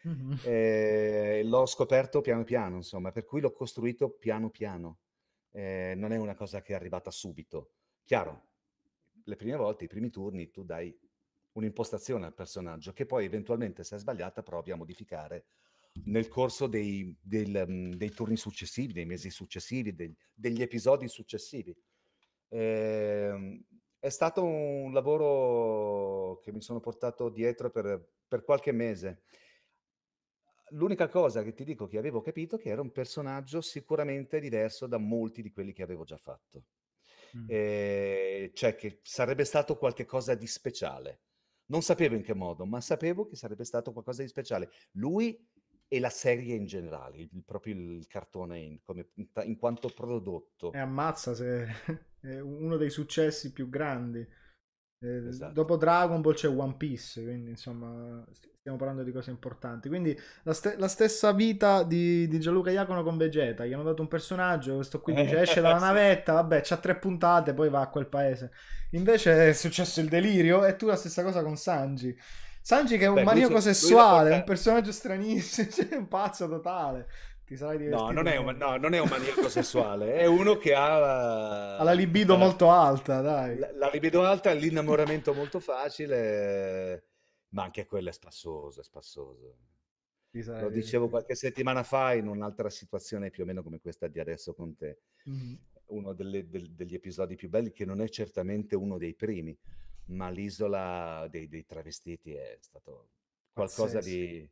Mm-hmm. Eh, l'ho scoperto piano piano, insomma, per cui l'ho costruito piano piano. Eh, non è una cosa che è arrivata subito. Chiaro, le prime volte, i primi turni, tu dai un'impostazione al personaggio che poi eventualmente, se è sbagliata, provi a modificare nel corso dei, del, mm, dei turni successivi, dei mesi successivi, dei, degli episodi successivi. Eh, è stato un lavoro che mi sono portato dietro per, per qualche mese. L'unica cosa che ti dico che avevo capito è che era un personaggio sicuramente diverso da molti di quelli che avevo già fatto. Mm. Eh, cioè che sarebbe stato qualcosa di speciale. Non sapevo in che modo, ma sapevo che sarebbe stato qualcosa di speciale. Lui e la serie in generale, il, proprio il cartone in, come, in, quanto prodotto. E ammazza se è uno dei successi più grandi esatto. Dopo Dragon Ball c'è One Piece, quindi insomma stiamo parlando di cose importanti. Quindi la, st- la stessa vita di, di Gianluca Iacono con Vegeta, gli hanno dato un personaggio, questo qui dice esce dalla navetta, vabbè c'ha tre puntate, poi va a quel paese. Invece è successo il delirio e tu la stessa cosa con Sanji. Sanji che è un Beh, maniaco sessuale, porta... un personaggio stranissimo, cioè un pazzo totale. Ti sarai divertito. No, non è un, no, non è un maniaco sessuale, è uno che ha... Ha la libido eh, molto alta, dai. La, la libido alta, l'innamoramento molto facile, ma anche quello è spassoso, è spassosa. Lo dicevo qualche settimana fa in un'altra situazione più o meno come questa di adesso con te. Mm-hmm. Uno delle, del, degli episodi più belli, che non è certamente uno dei primi, ma l'isola dei, dei travestiti è stato qualcosa di,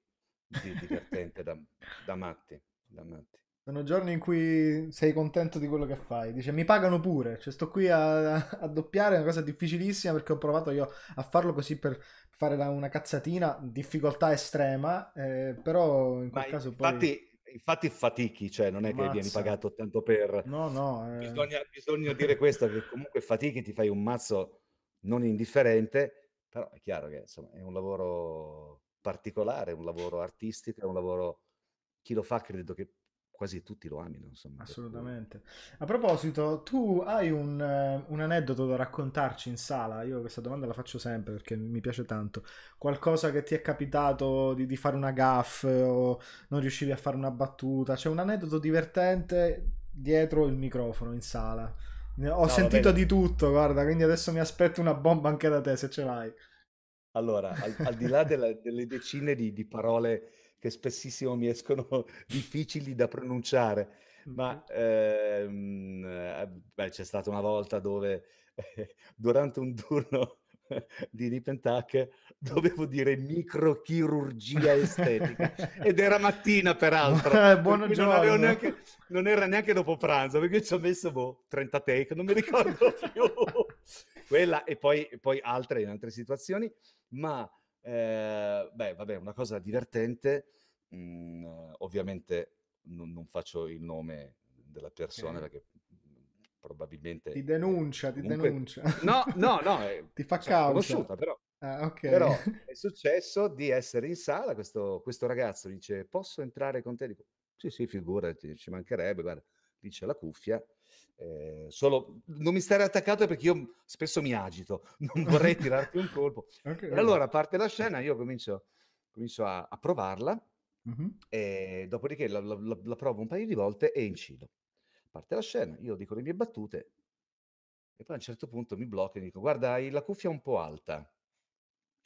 di, divertente da, da matti. Dannati. Sono giorni in cui sei contento di quello che fai. Dice, mi pagano pure. Cioè, sto qui a, a doppiare, è una cosa difficilissima perché ho provato io a farlo così per fare la, una cazzatina, difficoltà estrema, eh, però in quel Ma caso infatti, poi... Infatti fatichi, cioè non è Mazza. che vieni pagato tanto per... No, no. Eh... Bisogna, bisogna dire questo, che comunque fatichi, ti fai un mazzo non indifferente, però è chiaro che insomma, è un lavoro particolare, un lavoro artistico, è un lavoro chi lo fa credo che quasi tutti lo amino. Insomma, Assolutamente. A proposito, tu hai un, eh, un, aneddoto da raccontarci in sala? Io questa domanda la faccio sempre perché mi piace tanto. Qualcosa che ti è capitato di, di fare una gaffe o non riuscivi a fare una battuta? C'è un aneddoto divertente dietro il microfono in sala. Ho no, sentito di tutto, guarda, quindi adesso mi aspetto una bomba anche da te se ce l'hai. Allora, al, al di là della, delle decine di, di parole che spessissimo mi escono difficili da pronunciare, ma ehm, eh, beh, c'è stata una volta dove eh, durante un turno di Deep Tac dovevo dire microchirurgia estetica ed era mattina peraltro Buona per non, non, era neanche dopo pranzo perché ci ho messo boh, 30 take non mi ricordo più quella e poi, e poi altre in altre situazioni ma eh, beh, vabbè, una cosa divertente, mh, mhmm, ovviamente non, non, faccio il nome della persona okay. perché mhmm, probabilmente... Ti denuncia, ti denuncia. No, no, no. È, ti fa cioè, causa. conosciuta però. Ah, okay. Però è successo di essere in sala, questo, questo ragazzo dice posso entrare con te? Dico sì, sì, figurati, ci mancherebbe, guarda, lì c'è la cuffia, eh, solo non mi stare attaccato perché io spesso mi agito, non vorrei tirarti un colpo. okay, e allora parte la scena, io comincio, comincio a, a, provarla, uh-huh. e dopodiché la, la, la, la, provo un paio di volte e incido. Parte la scena, io dico le mie battute, e poi a un certo punto mi blocca e dico: Guarda, hai la cuffia un po' alta.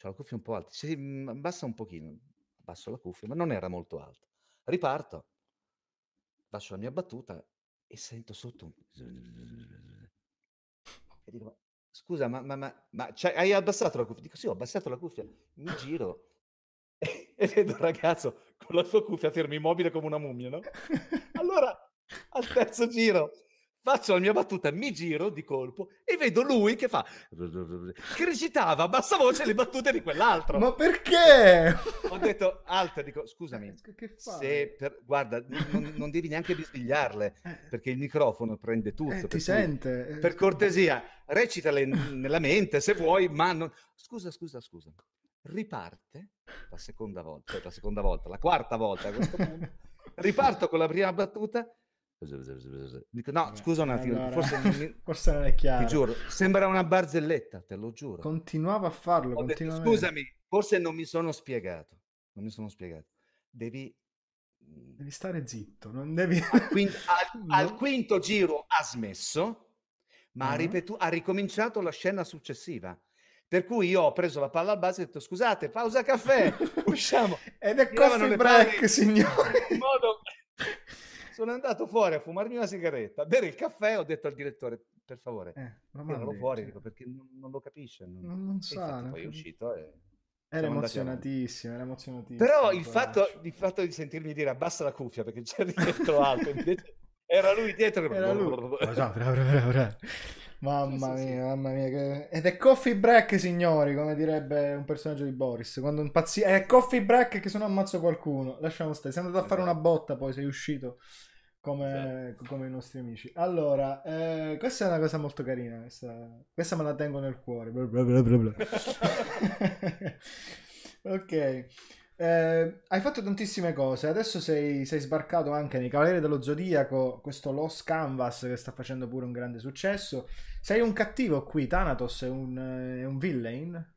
C'ho la cuffia un po' alta. Sì, mhmm, abbassa un pochino. Abbasso la cuffia, ma non era molto alta. Riparto, faccio la mia battuta e sento sotto un... e dico, scusa, ma, ma, ma, ma hai abbassato la cuffia? Dico sì, ho abbassato la cuffia, mi giro e vedo un ragazzo con la sua cuffia fermo immobile come una mummia, no? Allora, al terzo giro faccio la mia battuta, mi giro di colpo e vedo lui che fa che recitava a bassa voce le battute di quell'altro. Ma perché? Ho detto alta, dico scusami, eh, per, guarda, non, non, devi neanche bisbigliarle eh. perché il microfono prende tutto. Eh, ti sente. Eh, per cortesia, recitale nella mente se vuoi, ma non... scusa, scusa, scusa. Riparte la seconda volta, la seconda volta, la quarta volta a questo punto. Riparto con la prima battuta Dico, no, scusa un attimo, allora, forse, mi... forse, non è chiaro. Ti giuro, sembra una barzelletta, te lo giuro. Continuava a farlo. Detto, scusami, forse non mi sono spiegato. Non mi sono spiegato. Devi, mhmm, devi stare zitto, non devi... al, quinto, al, no. al quinto giro ha smesso, ma uh-huh. ha, ah. ripetu- ha ricominciato la scena successiva. Per cui io ho preso la palla al base e ho detto scusate, pausa caffè, usciamo. Ed è coffee break, signori. In modo sono andato fuori a fumarmi una sigaretta, a bere il caffè, ho detto al direttore, per favore, eh, tiralo fuori, cioè. dico, perché non, non, lo capisce. Non, non, non sa. So, poi è uscito e... Era emozionatissimo, era emozionatissimo. Però il fatto, il fatto, di sentirmi dire abbassa la cuffia perché c'era dietro alto, invece era lui dietro. Era lui. Esatto, bravo, bravo, Mamma sì, sì, mia, mamma mia. Che... Ed è coffee break, signori, come direbbe un personaggio di Boris. Quando impazzisce... È coffee break che se no ammazzo qualcuno. Lasciamo stare. Sei andato a fare esatto. una botta poi, sei uscito come, sì. Esatto. come i nostri amici. Allora, eh, questa è una cosa molto carina. Questa, questa me la tengo nel cuore. ok. Eh, hai fatto tantissime cose, adesso sei, sei, sbarcato anche nei Cavalieri dello Zodiaco, questo Lost Canvas che sta facendo pure un grande successo. Sei un cattivo qui, Thanatos è un, è un villain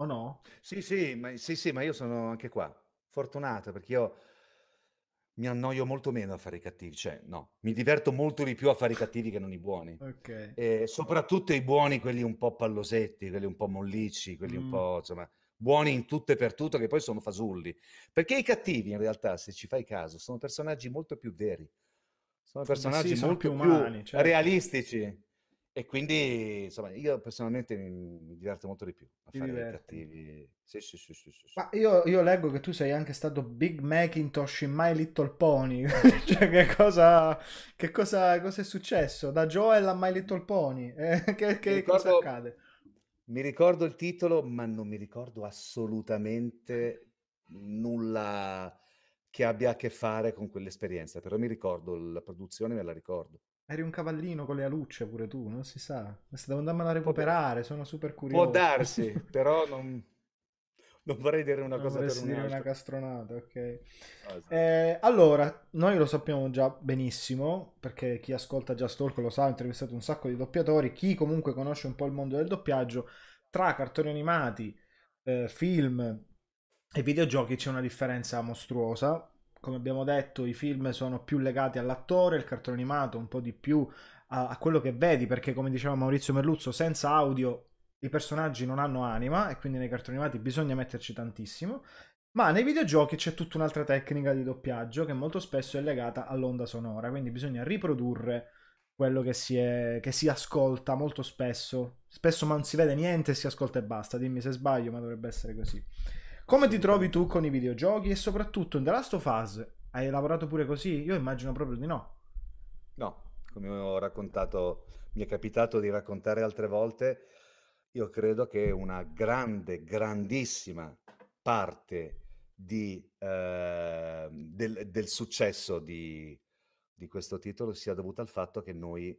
o no? Sì sì, ma, sì, sì, ma io sono anche qua, fortunato perché io mi annoio molto meno a fare i cattivi, cioè no, mi diverto molto di più a fare i cattivi che non i buoni. Okay. E soprattutto i buoni, quelli un po' pallosetti, quelli un po' mollicci, quelli mm. un po' insomma buoni in tutto e per tutto, che poi sono fasulli. Perché i cattivi, in realtà, se ci fai caso, sono personaggi molto più veri, sono personaggi sì, sono molto più, umani, più certo. realistici. E quindi, insomma, io personalmente mi, mi diverto molto di più a fare i cattivi. Sì, sì, sì, sì, sì, sì. Ma io, io, leggo che tu sei anche stato Big Macintosh in My Little Pony. cioè, che, cosa, che cosa, cosa, è successo? Da Joel a My Little Pony? Eh, che, che ricordo... cosa accade? Mi ricordo il titolo, ma non mi ricordo assolutamente nulla che abbia a che fare con quell'esperienza, però mi ricordo la produzione, me la ricordo. Eri un cavallino con le alucce pure tu, non si sa. Adesso devo andarmela a recuperare, sono super curioso. Può darsi, però non, non vorrei dire una non cosa per dire una castronata, ok. Ah, esatto. eh, allora, noi lo sappiamo già benissimo, perché chi ascolta già Talk lo sa, ho intervistato un sacco di doppiatori, chi comunque conosce un po' il mondo del doppiaggio, tra cartoni animati, eh, film e videogiochi c'è una differenza mostruosa. Come abbiamo detto, i film sono più legati all'attore, il cartone animato un po' di più a, a quello che vedi, perché come diceva Maurizio Merluzzo, senza audio i personaggi non hanno anima e quindi nei cartoni animati bisogna metterci tantissimo, ma nei videogiochi c'è tutta un'altra tecnica di doppiaggio che molto spesso è legata all'onda sonora, quindi bisogna riprodurre quello che si, è, che si ascolta molto spesso. Spesso non si vede niente, si ascolta e basta. Dimmi se sbaglio, ma dovrebbe essere così. Come ti trovi tu con i videogiochi e soprattutto in The Last of Us hai lavorato pure così? Io immagino proprio di no. No, come ho raccontato, mi è capitato di raccontare altre volte, io credo che una grande, grandissima parte di, eh, del, del, successo di, di, questo titolo sia dovuta al fatto che noi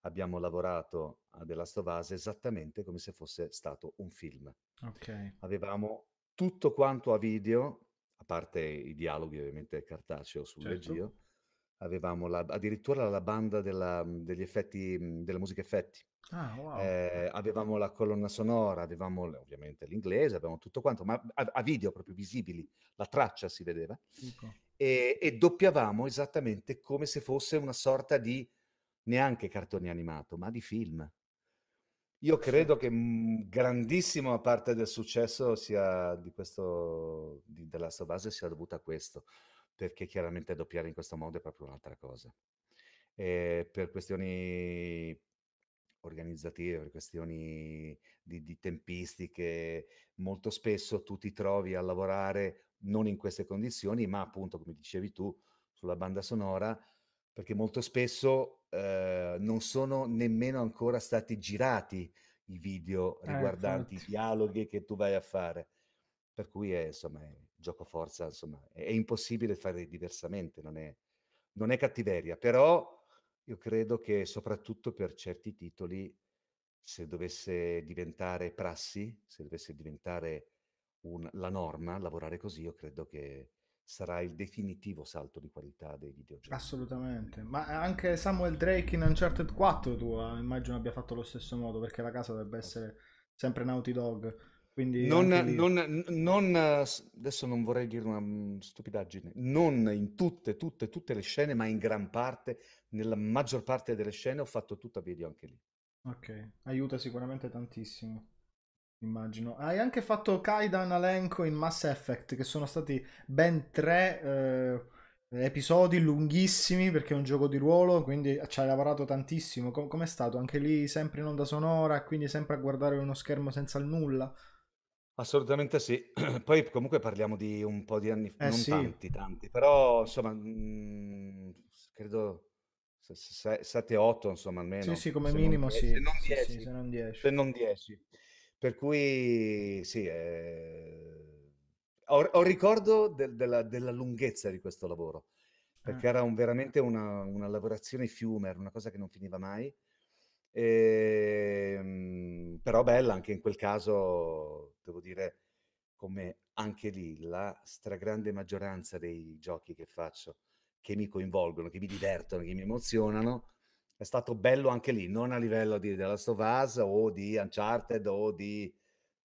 abbiamo lavorato a The Last of Us esattamente come se fosse stato un film. Okay. Avevamo tutto quanto a video, a parte i dialoghi ovviamente cartaceo sul certo. Leggio, avevamo la, addirittura la banda della, mhmm, degli effetti, mhmm, della musica effetti. Ah, wow. eh, avevamo la colonna sonora, avevamo ovviamente l'inglese, avevamo tutto quanto, ma a, a video proprio visibili, la traccia si vedeva, e, e, doppiavamo esattamente come se fosse una sorta di neanche cartone animato, ma di film. Io credo che mh, mm, grandissima parte del successo sia di questo, di, della sua base sia dovuta a questo, perché chiaramente doppiare in questo modo è proprio un'altra cosa. E eh, per questioni organizzative, per questioni di, di, tempistiche, molto spesso tu ti trovi a lavorare non in queste condizioni, ma appunto, come dicevi tu, sulla banda sonora, perché molto spesso eh, non sono nemmeno ancora stati girati i video eh, riguardanti eh, i dialoghi che tu vai a fare. Per cui è, insomma, è, gioco forza, insomma, è, è impossibile fare diversamente, non è, non è cattiveria, però io credo che soprattutto per certi titoli, se dovesse diventare prassi, se dovesse diventare un, la norma, lavorare così, io credo che sarà il definitivo salto di qualità dei videogiochi. Assolutamente, ma eh, anche Samuel Drake in Uncharted 4 tu immagino abbia fatto lo stesso modo, perché la casa dovrebbe essere sempre Naughty Dog. Quindi non, lì... non, non, adesso non vorrei dire una mm, stupidaggine, non in tutte, tutte, tutte le scene, ma in gran parte nella maggior parte delle scene ho fatto tutta video anche lì. Ok, aiuta sicuramente tantissimo. Immagino. Hai anche fatto Kaidan Alenko in Mass Effect, che sono stati ben tre eh, episodi lunghissimi perché è un gioco di ruolo, quindi ci hai lavorato tantissimo. Com- com'è stato? Anche lì sempre in onda sonora, quindi sempre a guardare uno schermo senza il nulla? Assolutamente sì. Poi comunque parliamo di un po' di anni, fa, eh, non sì. tanti, tanti, però insomma, mh, mm, credo 7-8 insomma almeno. Sì, sì, come se minimo non, sì. Se non, 10, sì, se non 10. Se non 10. Per cui sì, eh, ho, ho, ricordo del, della, della, lunghezza di questo lavoro, perché ah. era un, veramente una, una, lavorazione fiume, era una cosa che non finiva mai. E, ehm, però bella anche in quel caso, devo dire, come anche lì la stragrande maggioranza dei giochi che faccio che mi coinvolgono, che mi divertono, che mi emozionano. È stato bello anche lì, non a livello di The Last of Us o di Uncharted o di...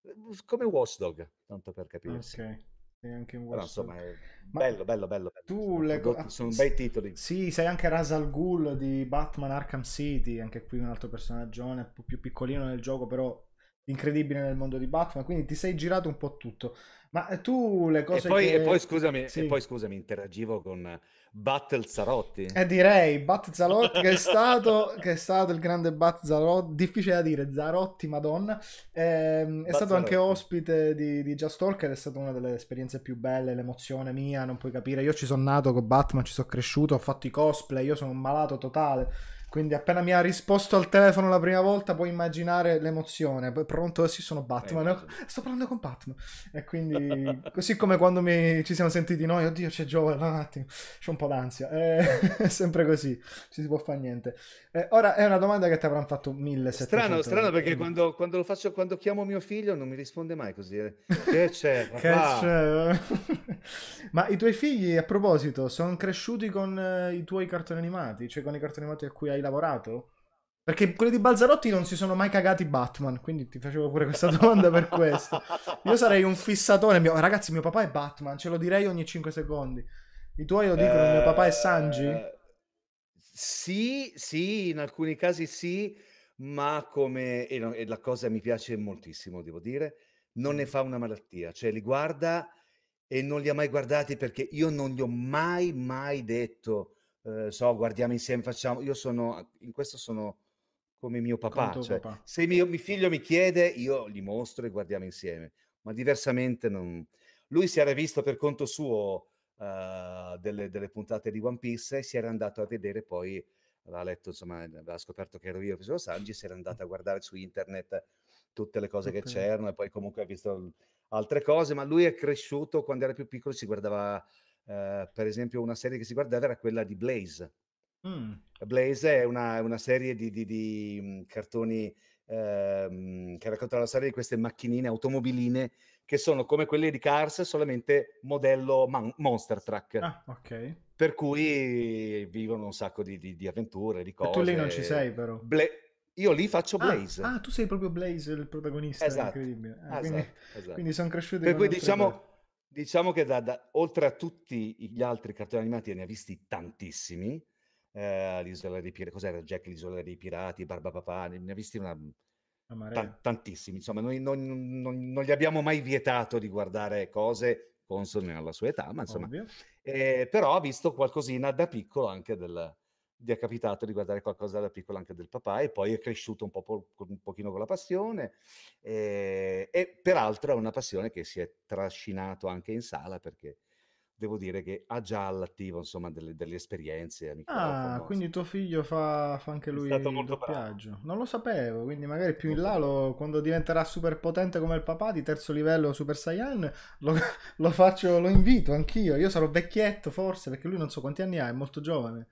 Eh, come Watchdog, tanto per capire. Ok anche in Watch Però, insomma, è bello, bello, bello, bello, Tu le... sono ah, bei titoli. Sì, sei anche Rasal Ghul di Batman Arkham City, anche qui un altro personaggio un po' più piccolino nel gioco, però incredibile nel mondo di Batman, quindi ti sei girato un po' tutto. Ma eh, tu le cose e poi, che... E poi scusami, sì. e poi, scusami, interagivo con Battle Zarotti. E eh, direi, Battle Zarotti che è stato, che è stato il grande Battle Zarotti, difficile da dire, Zarotti, madonna. Eh, è Bat stato Zarotti. anche ospite di, di Just Talk è stata una delle esperienze più belle, l'emozione mia, non puoi capire. Io ci sono nato con Batman, ci sono cresciuto, ho fatto i cosplay, io sono un malato totale quindi appena mi ha risposto al telefono la prima volta puoi immaginare l'emozione. Pronto, sì, sono Batman. Eh, certo. Sto parlando con Batman. E quindi, così come quando mi... ci siamo sentiti noi, oddio c'è Giova, un attimo, c'è un po' d'ansia. è eh, sempre così, ci si può fare niente. Eh, ora è una domanda che ti avranno fatto mille settimane. Strano, strano perché quando, quando, lo faccio, quando chiamo mio figlio non mi risponde mai così. Eh. Che c'è? che c'è? Ma i tuoi figli, a proposito, sono cresciuti con eh, i tuoi cartoni animati? Cioè con i cartoni animati a cui hai lavorato? Perché quelli di Balzarotti non si sono mai cagati Batman, quindi ti facevo pure questa domanda per questo. Io sarei un fissatore, mio... ragazzi mio papà è Batman, ce lo direi ogni 5 secondi. I tuoi lo dicono, eh... mio papà è Sanji? Eh, sì, sì, in alcuni casi sì, ma come... E, la cosa mi piace moltissimo, devo dire, non ne mm. fa una malattia, cioè li guarda e non li ha mai guardati perché io non gli ho mai, mai detto Ehm, so, guardiamo insieme, facciamo. Io sono, in questo sono come mio papà. Cioè, papà. Se mio, mio, figlio mi chiede, io gli mostro e guardiamo insieme. Ma diversamente non... Lui si era visto per conto suo uh, delle, delle, puntate di One Piece e si era andato a vedere poi, aveva letto, insomma, aveva scoperto che ero io che facevo Sanji, si era andato a guardare su internet tutte le cose okay. che c'erano e poi comunque ha visto altre cose, ma lui è cresciuto quando era più piccolo, si guardava eh, per esempio, una serie che si guardava era quella di Blaze. Mm. Blaze è una, una serie di, di, di cartoni ehm, che racconta la storia di queste macchinine automobiline che sono come quelle di Cars, solamente modello man- Monster Truck. Ah, ok. Per cui vivono un sacco di, di avventure, di cose. E tu lì non ci sei, però. Bla- io lì faccio ah, Blaze. Ah, ah, tu sei proprio Blaze, il protagonista. Esatto. Incredibile. Ah, esatto, quindi, esatto. quindi sono cresciuto. Per cui diciamo. Due Diciamo che da, da, oltre a tutti gli altri cartoni animati, ne ha visti tantissimi. Eh, l'isola dei pirati, cos'era Jack l'isola dei pirati, Barbapapà, ne, ne ha visti una, t- tantissimi. Insomma, noi non, non, non, gli abbiamo mai vietato di guardare cose consone alla sua età, ma insomma, eh, però ha visto qualcosina da piccolo anche del, gli è capitato di guardare qualcosa da piccola anche del papà e poi è cresciuto un, po po- un pochino con la passione e, eh, e peraltro è una passione che si è trascinato anche in sala perché devo dire che ha già all'attivo insomma delle, delle esperienze ah quindi tuo figlio fa, fa anche lui il doppiaggio bravo. non lo sapevo quindi magari più in là lo, quando diventerà super potente come il papà di terzo livello super saiyan lo, lo, faccio lo invito anch'io io sarò vecchietto forse perché lui non so quanti anni ha è molto giovane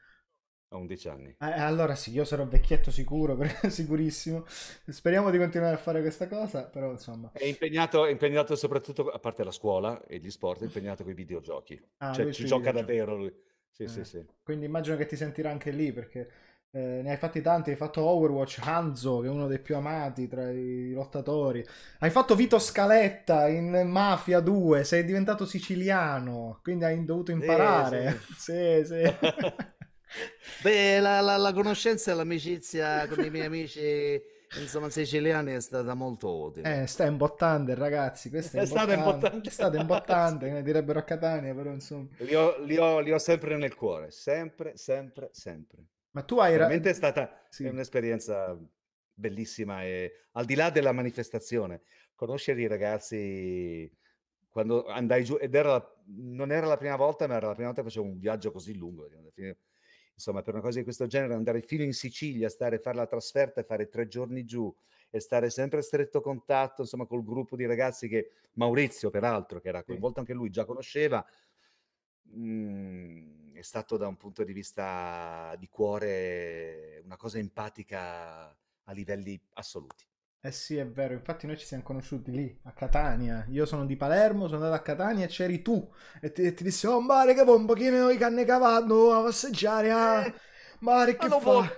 a 11 anni. Eh, allora sì, io sarò vecchietto sicuro, sicurissimo. Speriamo di continuare a fare questa cosa, però insomma... È impegnato, è impegnato soprattutto, a parte la scuola e gli sport, è impegnato con i videogiochi. Ah, cioè ci gioca davvero lui. Sì, eh, sì, sì. Quindi immagino che ti sentirà anche lì perché... Eh, ne hai fatti tanti, hai fatto Overwatch, Hanzo, che è uno dei più amati tra i lottatori. Hai fatto Vito Scaletta in Mafia 2, sei diventato siciliano, quindi hai dovuto imparare. Sì, sì. sì, sì. Beh, la, la, la conoscenza e l'amicizia con i miei amici insomma siciliani è stata molto utile eh, sta imbottante ragazzi questa è, stata imbottante è stata imbottante come direbbero a Catania però insomma li ho, li, ho, li ho, sempre nel cuore sempre sempre sempre ma tu hai veramente è stata sì. un'esperienza bellissima e al di là della manifestazione conoscere i ragazzi quando andai giù ed era la... non era la prima volta ma era la prima volta che facevo un viaggio così lungo alla fine Insomma, per una cosa di questo genere, andare fino in Sicilia, stare, fare la trasferta e fare tre giorni giù e stare sempre a stretto contatto, insomma, col gruppo di ragazzi che Maurizio, peraltro, che era coinvolto anche lui, già conosceva, mh, mhmm, è stato da un punto di vista di cuore una cosa empatica a livelli assoluti. Eh sì, è vero, infatti noi ci siamo conosciuti lì, a Catania. Io sono di Palermo, sono andato a Catania e c'eri tu. E ti, e ti dissi, oh mare che vuoi un pochino di canne cavallo a passeggiare, ah. Eh, mare che fai?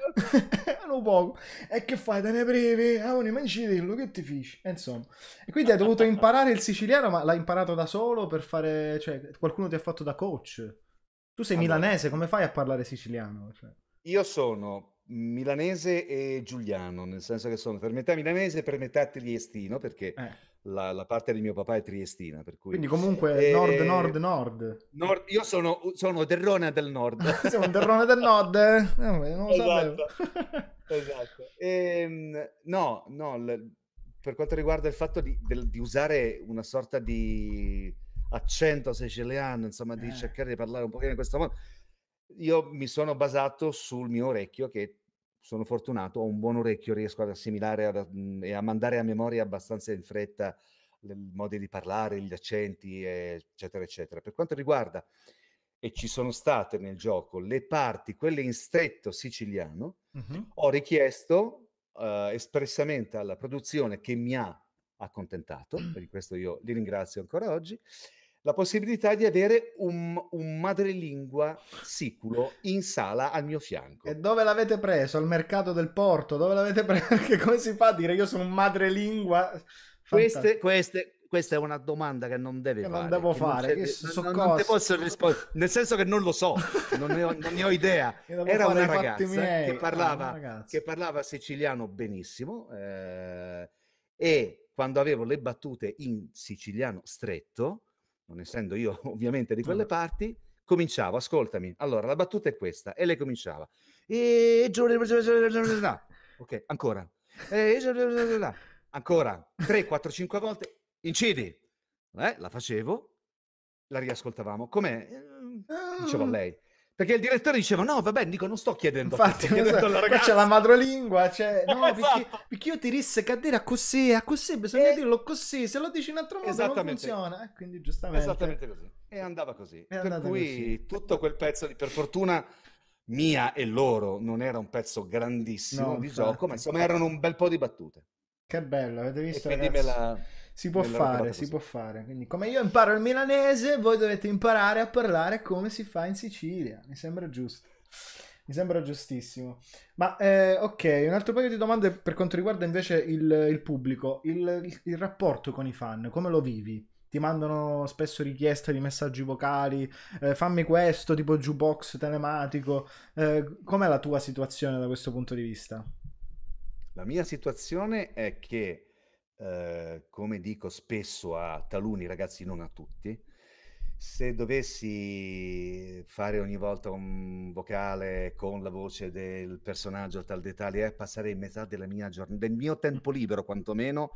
Hanno poco. E che fai? Te ne brevi? Ah, non mangi dirlo, che ti fici? insomma. E quindi hai dovuto imparare il siciliano, ma l'hai imparato da solo per fare... Cioè, qualcuno ti ha fatto da coach. Tu sei allora. milanese, come fai a parlare siciliano? Cioè... Io sono milanese e giuliano, nel senso che sono per metà milanese e per metà triestino, perché eh. la, la, parte di mio papà è triestina. Cui... Quindi comunque e... Eh, nord, nord, nord, nord. io sono, sono Derrone del nord. Siamo Derrone del nord? Eh, eh non lo esatto. sapevo. esatto. E, esatto. ehm, no, no, l- per quanto riguarda il fatto di, del, di usare una sorta di accento siciliano, insomma, di eh. cercare di parlare un pochino in questo modo io mi sono basato sul mio orecchio che sono fortunato, ho un buon orecchio, riesco ad assimilare ad, mh, mhmm, e a mandare a memoria abbastanza in fretta i modi di parlare, gli accenti, eccetera, eccetera. Per quanto riguarda, e ci sono state nel gioco, le parti, quelle in stretto siciliano, uh-huh. ho richiesto uh, espressamente alla produzione che mi ha accontentato, per questo io li ringrazio ancora oggi, la possibilità di avere un, un, madrelingua siculo in sala al mio fianco. E dove l'avete preso? Al mercato del porto? Dove l'avete preso? Perché come si fa a dire io sono un madrelingua? Queste, queste, questa è una domanda che non deve che fare. Non devo che fare, non, che so non, non, ti posso rispondere, nel senso che non lo so, non ne ho, non ne ho idea. Era una ragazza che ah, parlava, ah, ragazza. che parlava, siciliano benissimo eh, e quando avevo le battute in siciliano stretto, non essendo io ovviamente di quelle parti, cominciavo, ascoltami, allora la battuta è questa, e lei cominciava, e ok, ancora, ancora, 3, 4, 5 volte, incidi, eh, la facevo, la riascoltavamo, com'è? Dicevo a lei, perché il direttore diceva: No, vabbè, dico, non sto chiedendo. Infatti, sto chiedendo so, esatto, qua c'è la madrelingua. Cioè, no, perché, esatto. perché io ti risse cadere a così, a così, bisogna eh, dirlo così. Se lo dici in altro modo non funziona. Eh, quindi, giustamente. Esattamente così. E andava così. È per cui così. tutto quel pezzo di, per fortuna mia e loro, non era un pezzo grandissimo no, di infatti. gioco, ma insomma erano un bel po' di battute. Che bello, avete visto? E ragazzi? si può fare, si può fare. Quindi, come io imparo il milanese, voi dovete imparare a parlare come si fa in Sicilia. Mi sembra giusto. Mi sembra giustissimo. Ma eh, ok, un altro paio di domande per quanto riguarda invece il, il pubblico, il, il, il, rapporto con i fan, come lo vivi? Ti mandano spesso richieste di messaggi vocali, eh, fammi questo, tipo jukebox telematico. Eh, com'è la tua situazione da questo punto di vista? La mia situazione è che Uhm, come dico spesso a taluni ragazzi, non a tutti, se dovessi fare ogni volta un vocale con la voce del personaggio a tal dettaglio, eh, passerei metà della mia giornata, del mio tempo libero quantomeno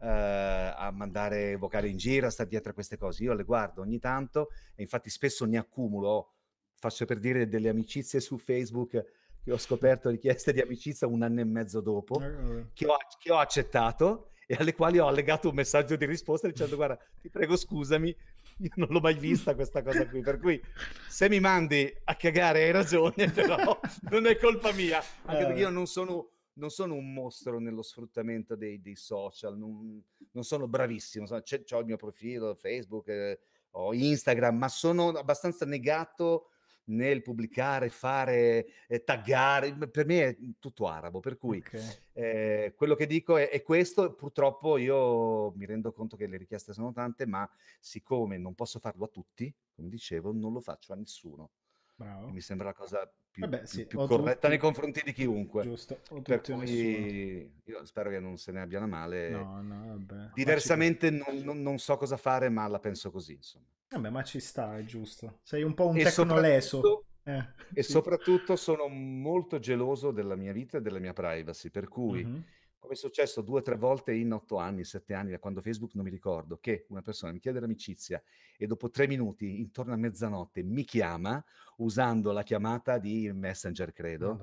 eh, a mandare vocali in giro, a stare dietro a queste cose. Io le guardo ogni tanto e infatti spesso ne accumulo, faccio per dire delle amicizie su Facebook che ho scoperto richieste di amicizia un anno e mezzo dopo, eh, che ho, che ho accettato e alle quali ho allegato un messaggio di risposta dicendo guarda ti prego scusami io non l'ho mai vista questa cosa qui per cui se mi mandi a cagare hai ragione però non è colpa mia anche perché io non sono non sono un mostro nello sfruttamento dei, dei social, non, non, sono bravissimo, ho il mio profilo Facebook, eh, ho Instagram, ma sono abbastanza negato nel pubblicare, fare, eh, taggare, per me è mhmm, tutto arabo, per cui okay. eh, quello che dico è, è, questo, purtroppo io mi rendo conto che le richieste sono tante, ma siccome non posso farlo a tutti, come dicevo, non lo faccio a nessuno. Mi sembra la cosa più, Vabbè, sì, più, più corretta tutti... nei confronti di chiunque. Giusto, per cui io spero che non se ne abbiano male. No, no, Diversamente non, non, non, so cosa fare, ma la penso così, insomma. Vabbè, ma ci sta, è giusto. Sei un po' un e tecnoleso. Eh, e sì. soprattutto sono molto geloso della mia vita e della mia privacy, per cui... Mm-hmm come è successo due o tre volte in otto anni, sette anni, da quando Facebook non mi ricordo, che una persona mi chiede l'amicizia e dopo tre minuti, intorno a mezzanotte, mi chiama, usando la chiamata di Messenger, credo.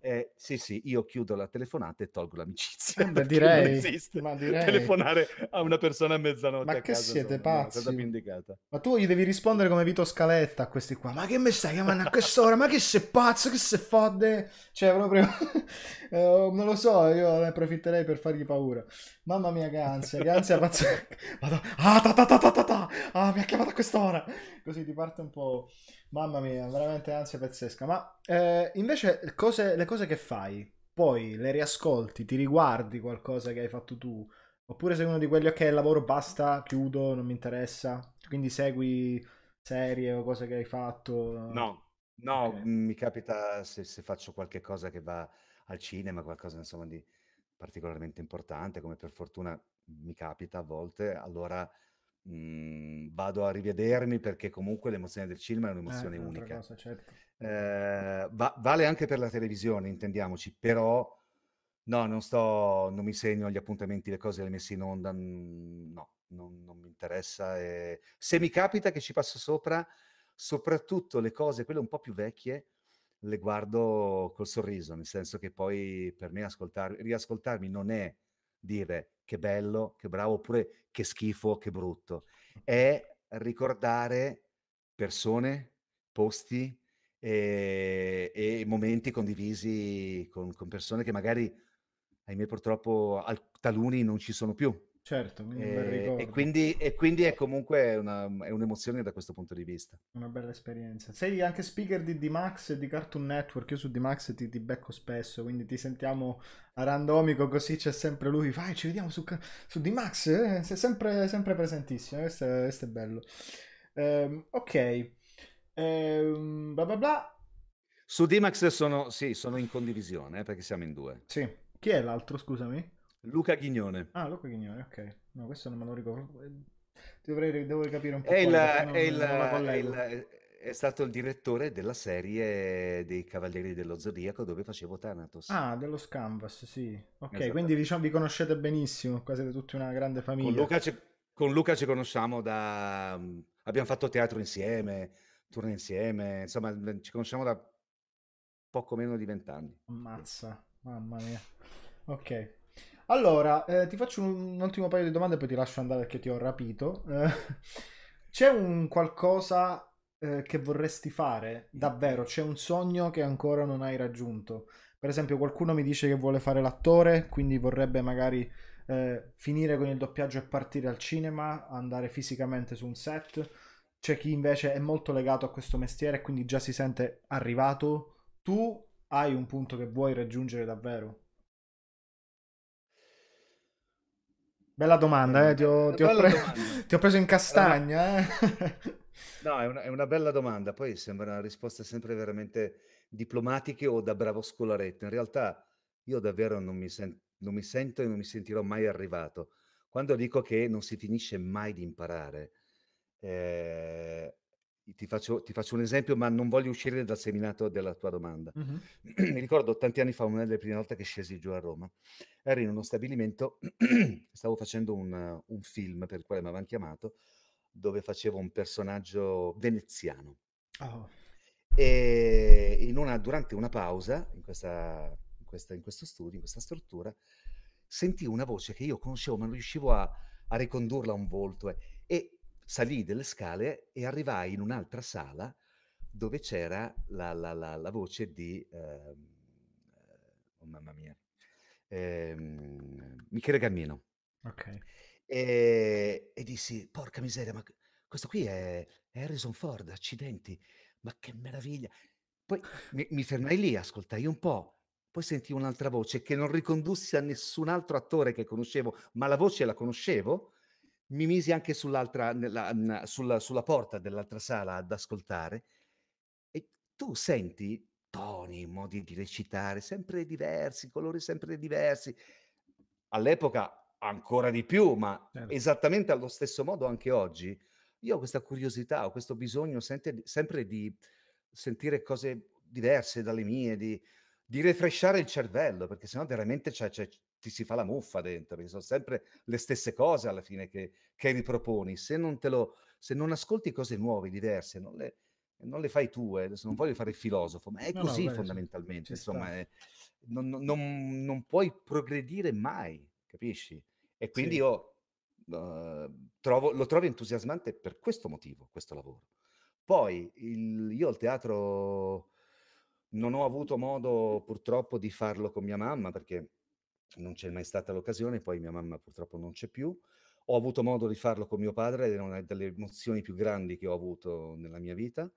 Eh, sì, sì, io chiudo la telefonata e tolgo l'amicizia. Eh, ma direi, non esiste ma direi... telefonare a una persona a mezzanotte. Ma a che casa, siete insomma, pazzi? Cosa più indicata. Ma tu gli devi rispondere come Vito Scaletta a questi qua. Ma che mi stai chiamando a quest'ora? ma che sei pazzo? Che se fodde? Cioè, proprio... eh, non lo so, io ne approfitterei per fargli paura. Mamma mia, che ansia, che ansia pazzesca. Ah, ta ta ta ta ta ta. Ah, mi ha chiamato a quest'ora. Così ti parte un po'. Mamma mia, veramente ansia pazzesca. Ma eh, invece cose, le cose che fai, poi le riascolti, ti riguardi qualcosa che hai fatto tu? Oppure sei uno di quelli, ok, lavoro basta, chiudo, non mi interessa. Quindi segui serie o cose che hai fatto? No, no, okay. mi capita se, se faccio qualche cosa che va al cinema, qualcosa insomma di particolarmente importante, come per fortuna mi capita a volte, allora mh, mhmm, vado a rivedermi perché comunque l'emozione del cinema è eh, un'emozione eh, unica. Cosa, certo. eh, va- vale anche per la televisione, intendiamoci, però no, non, sto, non mi segno gli appuntamenti, le cose le messe in onda, no, non, non, mi interessa. Eh. Se mi capita che ci passo sopra, soprattutto le cose, quelle un po' più vecchie, le guardo col sorriso, nel senso che poi per me ascoltar- riascoltarmi non è dire che bello, che bravo, oppure che schifo, che brutto, è ricordare persone, posti e, eh, e momenti condivisi con, con persone che magari, ahimè purtroppo, al- taluni non ci sono più, Certo, un bel eh, ricordo. E quindi, e quindi è comunque una, è un'emozione da questo punto di vista. Una bella esperienza. Sei anche speaker di D-Max e di Cartoon Network. Io su D-Max ti, ti, becco spesso, quindi ti sentiamo a randomico, così c'è sempre lui. Vai, ci vediamo su, su D-Max. Eh? Sei sempre, sempre presentissimo. Questo, questo è bello. Um, ok. Um, bla bla bla. Su D-Max sono, sì, sono in condivisione, eh, perché siamo in due. Sì. Chi è l'altro, scusami? Luca Ghignone. Ah, Luca Ghignone, ok. No, questo non me lo ricordo. Dovrei, devo capire un po'. È, la, non, è, il, è, il, è, stato il direttore della serie dei Cavalieri dello Zodiaco dove facevo Thanatos. Ah, dello Scanvas, sì. Ok, esatto. quindi diciamo, vi conoscete benissimo, quasi da tutti una grande famiglia. Con Luca, ci, con Luca ci conosciamo da... abbiamo fatto teatro insieme, turno insieme, insomma ci conosciamo da poco meno di vent'anni. Ammazza, mamma mia. Ok. Allora, eh, ti faccio un, un, ultimo paio di domande e poi ti lascio andare perché ti ho rapito. Eh, c'è un qualcosa eh, che vorresti fare davvero? C'è un sogno che ancora non hai raggiunto? Per esempio, qualcuno mi dice che vuole fare l'attore, quindi vorrebbe magari eh, finire con il doppiaggio e partire al cinema, andare fisicamente su un set. C'è chi invece è molto legato a questo mestiere e quindi già si sente arrivato. Tu hai un punto che vuoi raggiungere davvero? Bella domanda, eh? ti, ho, ti, ho pre... domanda. ti, ho, preso in castagna. Eh? No, è una, è una, bella domanda, poi sembra una risposta sempre veramente diplomatica o da bravo scolaretto. In realtà io davvero non mi, sen- non mi sento e non mi sentirò mai arrivato. Quando dico che non si finisce mai di imparare, eh, ti faccio, ti faccio, un esempio, ma non voglio uscire dal seminato della tua domanda. Uh-huh. Mi ricordo tanti anni fa, una delle prime volte che scesi giù a Roma, ero in uno stabilimento, stavo facendo un, un film per il quale mi avevano chiamato, dove facevo un personaggio veneziano. Oh. E una, durante una pausa, in, questa, in, questa, in, questo studio, in questa struttura, sentì una voce che io conoscevo, ma non riuscivo a, a ricondurla a un volto. Eh, e salii delle scale e arrivai in un'altra sala dove c'era la, la, la, la voce di... Ehm, eh, oh mamma mia. Eh, Michele Gammino. Ok. E, e, dissi, porca miseria, ma questo qui è Harrison Ford, accidenti, ma che meraviglia. Poi mi, mi fermai lì, ascoltai un po', poi sentì un'altra voce che non ricondussi a nessun altro attore che conoscevo, ma la voce la conoscevo, mi misi anche sull'altra, nella, sulla, sulla, porta dell'altra sala ad ascoltare e tu senti toni, modi di recitare sempre diversi, colori sempre diversi. All'epoca ancora di più, ma certo. esattamente allo stesso modo anche oggi. Io ho questa curiosità, ho questo bisogno senti, sempre di sentire cose diverse dalle mie, di, di il cervello, perché sennò veramente c'è, c'è, ti si fa la muffa dentro, perché sono sempre le stesse cose alla fine che, che riproponi. Se non, lo, se non, ascolti cose nuove, diverse, non le, non le fai tue, adesso non voglio fare il filosofo, ma è no, così no, beh, fondamentalmente, insomma, è, non, non, non, puoi progredire mai, capisci? E quindi sì. io uh, trovo, lo trovo entusiasmante per questo motivo, questo lavoro. Poi il, io al teatro non ho avuto modo purtroppo di farlo con mia mamma perché non c'è mai stata l'occasione, poi mia mamma purtroppo non c'è più. Ho avuto modo di farlo con mio padre ed è una delle emozioni più grandi che ho avuto nella mia vita.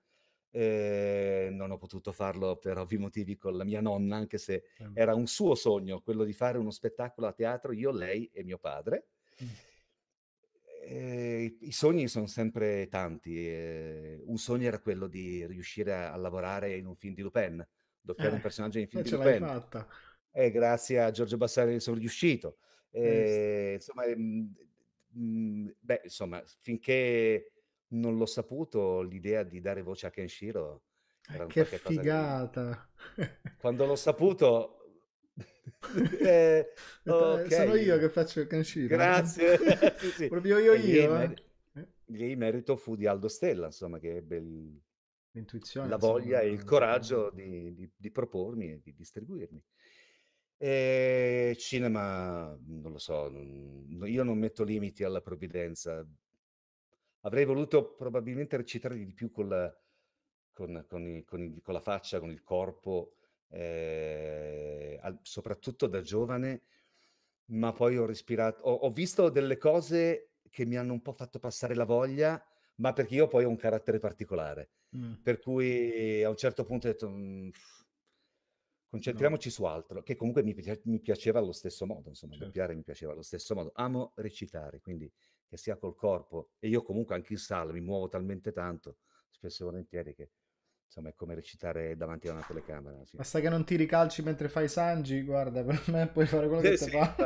Eh, non ho potuto farlo per ovvi motivi con la mia nonna, anche se mm. era un suo sogno quello di fare uno spettacolo a teatro, io, lei e mio padre. Mm. Eh, I sogni sono sempre tanti. Eh, un sogno era quello di riuscire a, a, lavorare in un film di Lupin, doppiare eh, un personaggio in film di Lupin. Ce Fatta eh, grazie a Giorgio Bassani sono riuscito. Eh, mm. insomma, ehm, mh, mhmm, beh, insomma, finché non l'ho saputo, l'idea di dare voce a Kenshiro... Eh, che figata! Di... Quando l'ho saputo... eh, okay. Sono io che faccio il Kenshiro. Eh. Grazie. sì, sì. Proprio io, io. Emer- eh. eh. il merito fu di Aldo Stella, insomma, che ebbe il... l'intuizione, la voglia insomma, e il coraggio di, di, di propormi e di distribuirmi. E cinema, non lo so, io non metto limiti alla provvidenza. Avrei voluto probabilmente recitarli di più con la, con, con, il, con, il, con la faccia, con il corpo, eh, al, soprattutto da giovane, ma poi ho respirato, ho, ho visto delle cose che mi hanno un po' fatto passare la voglia, ma perché io poi ho un carattere particolare. Mm. Per cui a un certo punto ho detto... Mh, Concentriamoci no. su altro, che comunque mi, mi, piaceva allo stesso modo, insomma, certo. doppiare mi piaceva allo stesso modo. Amo recitare, quindi che sia col corpo, e io comunque anche in sala mi muovo talmente tanto, spesso e volentieri, che insomma è come recitare davanti a una telecamera. Sì. Basta che non ti ricalci mentre fai Sanji, guarda, per me puoi fare quello che sì, ti fa,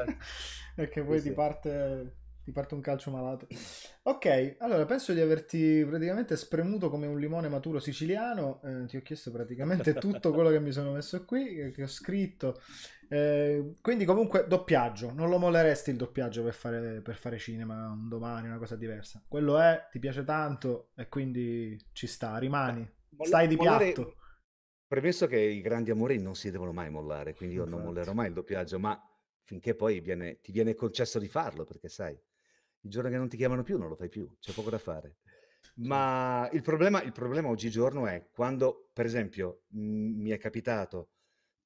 perché poi sì, ti parte ti parto un calcio malato. Ok, allora penso di averti praticamente spremuto come un limone maturo siciliano. Eh, ti ho chiesto praticamente tutto quello che mi sono messo qui, che ho scritto. Eh, quindi comunque doppiaggio. Non lo molleresti il doppiaggio per fare, per fare cinema un domani, una cosa diversa. Quello è, ti piace tanto e quindi ci sta, rimani. Eh, Moll- Stai di mollare... piatto. Premesso che i grandi amori non si devono mai mollare, quindi io Infatti. non mollerò mai il doppiaggio, ma finché poi viene, ti viene concesso di farlo, perché sai, il giorno che non ti chiamano più non lo fai più, c'è poco da fare. Ma il problema, il problema oggigiorno è quando, per esempio, m- mi è capitato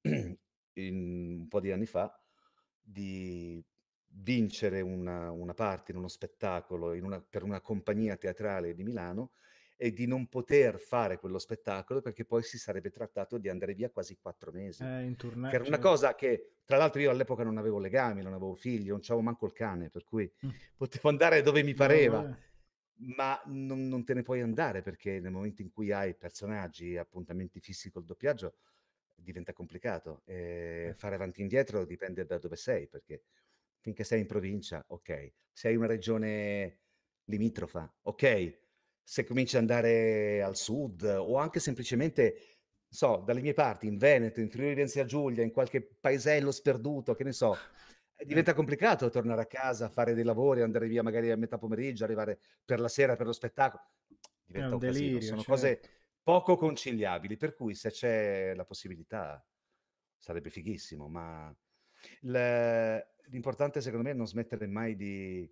un po' di anni fa di vincere una, una parte in uno spettacolo in una, per una compagnia teatrale di Milano e di non poter fare quello spettacolo perché poi si sarebbe trattato di andare via quasi quattro mesi. Eh, che era una certo. cosa che tra l'altro io all'epoca non avevo legami, non avevo figli, non c'avevo manco il cane, per cui mm. potevo andare dove mi pareva. No, ma non, non, te ne puoi andare perché nel momento in cui hai personaggi, appuntamenti fissi col doppiaggio, diventa complicato. Ehm, eh, fare avanti e indietro dipende da dove sei, perché finché sei in provincia, ok, sei in una regione limitrofa, ok, se cominci ad andare al sud o anche semplicemente so, dalle mie parti, in Veneto, in Friuli Venezia Giulia, in qualche paesello sperduto, che ne so, eh, eh. diventa complicato tornare a casa, fare dei lavori, andare via magari a metà pomeriggio, arrivare per la sera per lo spettacolo. Diventa un, un delirio, casino. sono certo. cose poco conciliabili, per cui se c'è la possibilità sarebbe fighissimo, ma l'importante secondo me è non smettere mai di,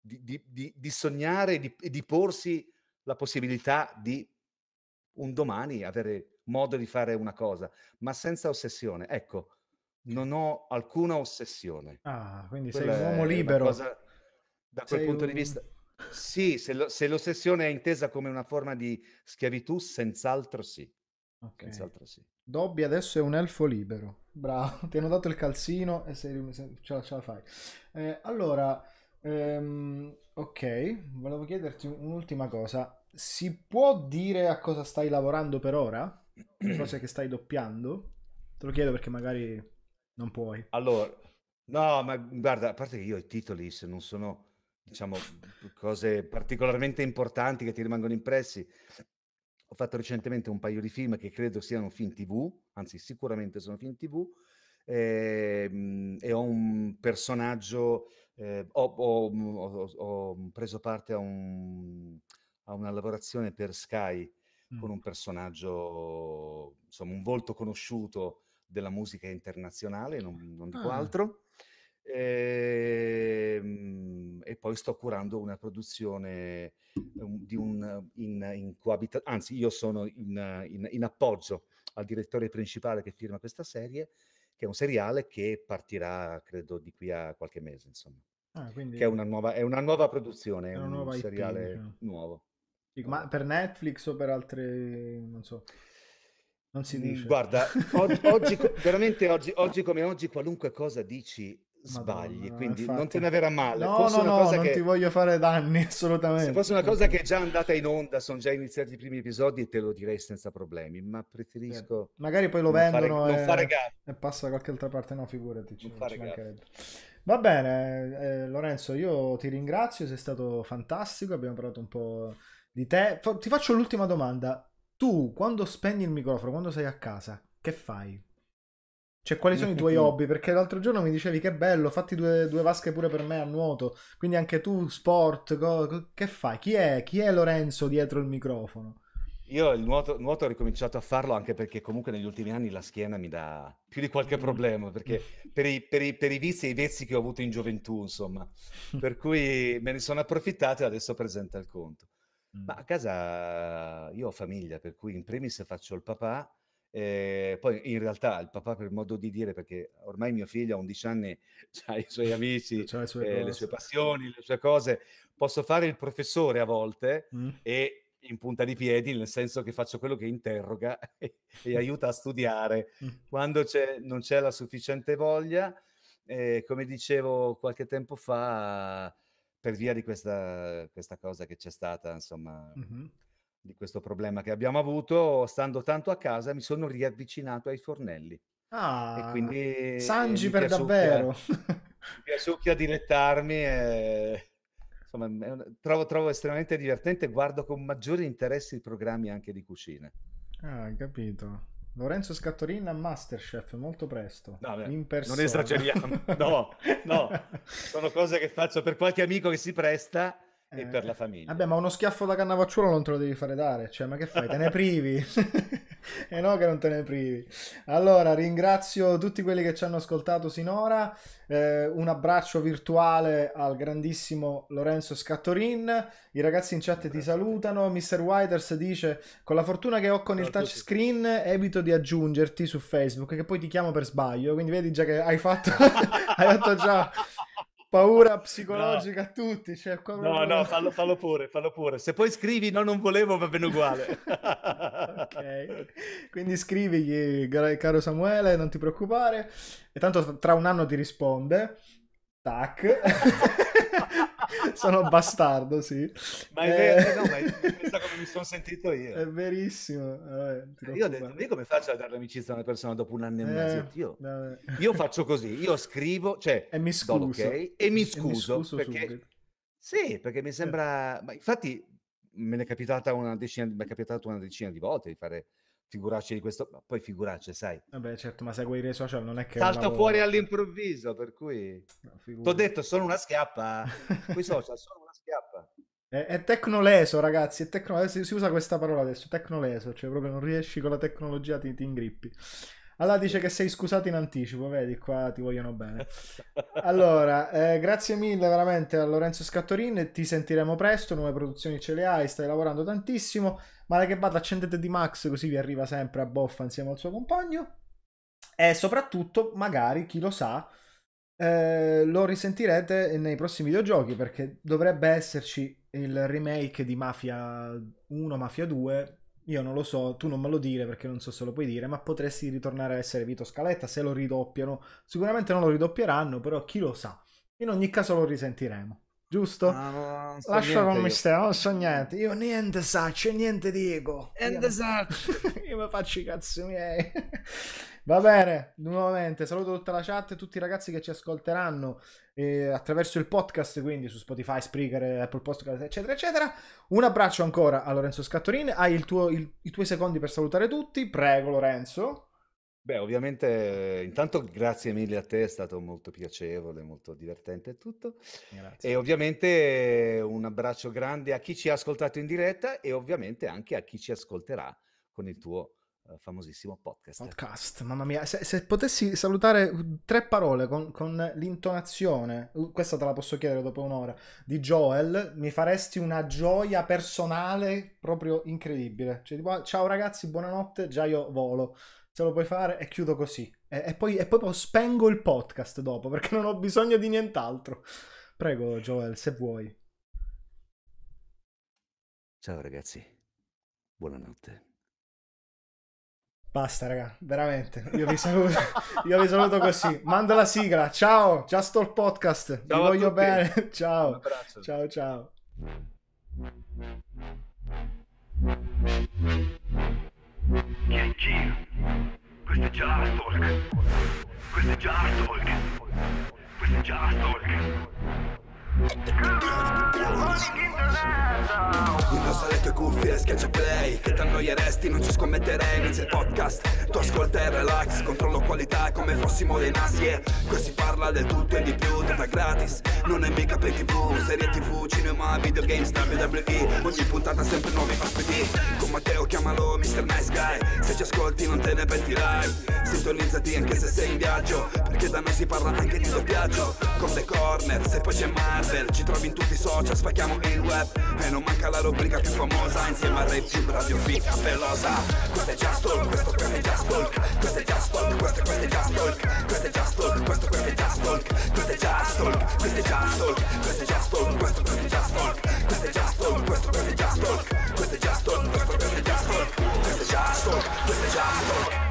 di, di, di sognare e di porsi la possibilità di un domani avere modo di fare una cosa, ma senza ossessione. Ecco, non ho alcuna ossessione. Ah, quindi Quella sei un uomo libero. Cosa, da quel sei punto un... di vista... Sì, se, lo, se, l'ossessione è intesa come una forma di schiavitù, senz'altro sì. Okay. Senz'altro sì. Dobby adesso è un elfo libero. Bravo, ti hanno dato il calzino e sei, se, ce, la, ce la fai. Eh, allora, ehm, ok, volevo chiederti un'ultima cosa. Si può dire a cosa stai lavorando per ora? le cose che stai doppiando? Te lo chiedo perché magari non puoi. Allora, no, ma guarda, a parte che io i titoli se non sono, diciamo, cose particolarmente importanti che ti rimangono impressi. Ho fatto recentemente un paio di film che credo siano film tv, anzi sicuramente sono film tv, e, ehm, e ho un personaggio, eh, ho, ho, ho, ho, preso parte a, un, a una lavorazione per Sky con un personaggio, insomma, un volto conosciuto della musica internazionale, non, non dico ah. altro. E, ehm, e, poi sto curando una produzione ehm, di un, in, in coabita- anzi io sono in, in, in appoggio al direttore principale che firma questa serie, che è un seriale che partirà, credo, di qui a qualche mese, insomma. Ah, quindi... Che è una nuova, è una nuova produzione, è, una un nuova seriale IP, diciamo. nuovo. Ma per Netflix o per altre, non so. Non si mm, dice. Guarda, oggi, veramente oggi, oggi come oggi qualunque cosa dici sbagli, Madonna, quindi infatti... non te ne verrà male. No, fosse no, una no, cosa non ti voglio fare danni, assolutamente. Se fosse una cosa che è già andata in onda, sono già iniziati i primi episodi e te lo direi senza problemi, ma preferisco... Sì. Magari poi lo vendono fare, e... Non fare e passa da qualche altra parte, no, figurati, ci, ci Va bene, eh, Lorenzo, io ti ringrazio, sei stato fantastico, abbiamo parlato un po' di te. Ti faccio l'ultima domanda. Tu quando spegni il microfono, quando sei a casa, che fai? Cioè, quali sono i tuoi hobby? Perché l'altro giorno mi dicevi che bello, fatti due, due vasche pure per me a nuoto. Quindi anche tu, sport, co- che fai? Chi è? Chi è Lorenzo dietro il microfono? Io il nuoto, nuoto, ho ricominciato a farlo anche perché comunque negli ultimi anni la schiena mi dà più di qualche mm. problema, perché mm. per i, per i, per i vizi e i vezzi che ho avuto in gioventù, insomma. Per cui me ne sono approfittato e adesso presenta il conto. Ma a casa io ho famiglia, per cui in primis faccio il papà, eh, poi in realtà il papà per modo di dire, perché ormai mio figlio ha 11 anni, ha i suoi amici, le sue, eh, le sue passioni, le sue cose, posso fare il professore a volte mm. e in punta di piedi, nel senso che faccio quello che interroga e, e aiuta a studiare. Mm. Quando c'è, non c'è la sufficiente voglia, eh, come dicevo qualche tempo fa, per via di questa, questa cosa che c'è stata, insomma, mm-hmm. di questo problema che abbiamo avuto, stando tanto a casa mi sono riavvicinato ai fornelli. Ah, e quindi Sanji per piaciucchia, davvero. mi piaciucchia dilettarmi e insomma, trovo, trovo, estremamente divertente. Guardo con maggiore interesse i programmi anche di cucina. Ah, capito. Lorenzo Scattorin a Masterchef molto presto. No, beh, non esageriamo. No, no, sono cose che faccio per qualche amico che si presta e per eh. la famiglia. Vabbè, ma uno schiaffo da cannavacciolo non te lo devi fare dare, cioè, ma che fai? Te ne privi. e eh no che non te ne privi. Allora, ringrazio tutti quelli che ci hanno ascoltato sinora. Eh, un abbraccio virtuale al grandissimo Lorenzo Scattorin. I ragazzi in chat ti salutano. Mr. Widers dice: Con la fortuna che ho con il touchscreen, evito di aggiungerti su Facebook, che poi ti chiamo per sbaglio. Quindi vedi già che hai fatto, hai fatto già paura psicologica no. a tutti. Cioè, no, non... no, fallo, fallo, pure, fallo pure. Se poi scrivi no, non volevo, va bene uguale. ok, quindi scrivigli, caro Samuele, non ti preoccupare. E tanto tra un anno ti risponde. Tac. sono bastardo, sì. Ma è vero, eh... no, ma è questa come mi sono sentito io. È verissimo. Vabbè, eh, io ho detto, io come faccio a dare l'amicizia a una persona dopo un anno e eh, mezzo? Io, eh. io, faccio così, io scrivo, cioè, e mi scuso, okay, e mi scuso, e mi scuso perché... Sì, perché mi sembra... Ma infatti me ne è capitata una decina, mi è capitata una decina di volte di fare figurarci di questo, ma poi figurarci, sai. Vabbè, certo, ma seguire i social non è che... Salta lavoro... fuori all'improvviso, per cui... No, T'ho detto, sono una schiappa. Quei social sono una schiappa. È, è tecnoleso, ragazzi, è tecnoleso. Eh, si, si usa questa parola adesso, tecnoleso, cioè proprio non riesci con la tecnologia, ti, ti ingrippi. Allora dice che sei scusato in anticipo, vedi qua ti vogliono bene. Allora, eh, grazie mille veramente a Lorenzo Scattorin, ti sentiremo presto, nuove produzioni ce le hai, stai lavorando tantissimo, ma che vada accendete di Max così vi arriva sempre a boffa insieme al suo compagno. E soprattutto, magari, chi lo sa, eh, lo risentirete nei prossimi videogiochi perché dovrebbe esserci il remake di Mafia 1, Mafia 2 io non lo so, tu non me lo dire perché non so se lo puoi dire, ma potresti ritornare a essere Vito Scaletta se lo ridoppiano. Sicuramente non lo ridoppieranno, però chi lo sa. In ogni caso lo risentiremo, giusto? No, ah, no, no Lascia con mistero, non so niente. Io niente sa, c'è niente dico. Niente saccio. io mi faccio i cazzi miei. Va bene, nuovamente saluto tutta la chat e tutti i ragazzi che ci ascolteranno eh, attraverso il podcast, quindi su Spotify, Spreaker, Apple Podcast, eccetera, eccetera. Un abbraccio ancora a Lorenzo Scattorin. Hai tuo, il, i tuoi secondi per salutare tutti. Prego, Lorenzo. Beh, ovviamente, intanto grazie mille a te, è stato molto piacevole, molto divertente tutto. Grazie. E ovviamente un abbraccio grande a chi ci ha ascoltato in diretta e ovviamente anche a chi ci ascolterà con il tuo eh, famosissimo podcast. Podcast, mamma mia, se, se potessi salutare tre parole con, con, l'intonazione, uh, questa te la posso chiedere dopo un'ora, di Joel, mi faresti una gioia personale proprio incredibile. Cioè, tipo, ah, ciao ragazzi, buonanotte, già io volo. Se lo puoi fare e chiudo così. E, e poi, e poi spengo il podcast dopo perché non ho bisogno di nient'altro. Prego, Joel, se vuoi. Ciao ragazzi, buonanotte. Basta, raga, veramente. Io vi saluto, io vi saluto così. Mando la sigla. Ciao, just sto podcast. Ciao vi voglio tutti. bene. Ciao. Ciao, ciao. Questo è già Talk. Questo è già Talk. Questo è già Talk. Indossa le tue cuffie e schiaccia play Che t'annoieresti, non ci scommetterei Inizia il podcast, tu ascolta e relax Controllo qualità come fossimo dei nasi E eh. qui si parla del tutto e di più data gratis, non è mica per tv Serie tv, cinema, videogames, WWE Ogni puntata sempre nuovi ospiti Con Matteo chiamalo Mr. Nice Guy Se ci ascolti non te ne pentirai Sintonizzati anche se sei in viaggio Perché da noi si parla anche di doppiaggio Con The Corner, se poi c'è Marco Excel Ci trovi in tutti i social, spacchiamo il web E non manca la rubrica più famosa Insieme a Ray Tube, Radio Fica Pelosa Questo è Just Talk, questo, questo è Just Talk Questo è Just Talk, questo, questo è Just Talk Questo è Just Talk, questo, questo è Just Talk Questo è Just Talk, questo è Just Talk Questo è Just Talk, questo, questo è Just Talk Questo è Just Talk, questo, questo è Just Talk Questo è Just Talk, questo, questo è Just Talk Questo è Just Talk, questo è Just Talk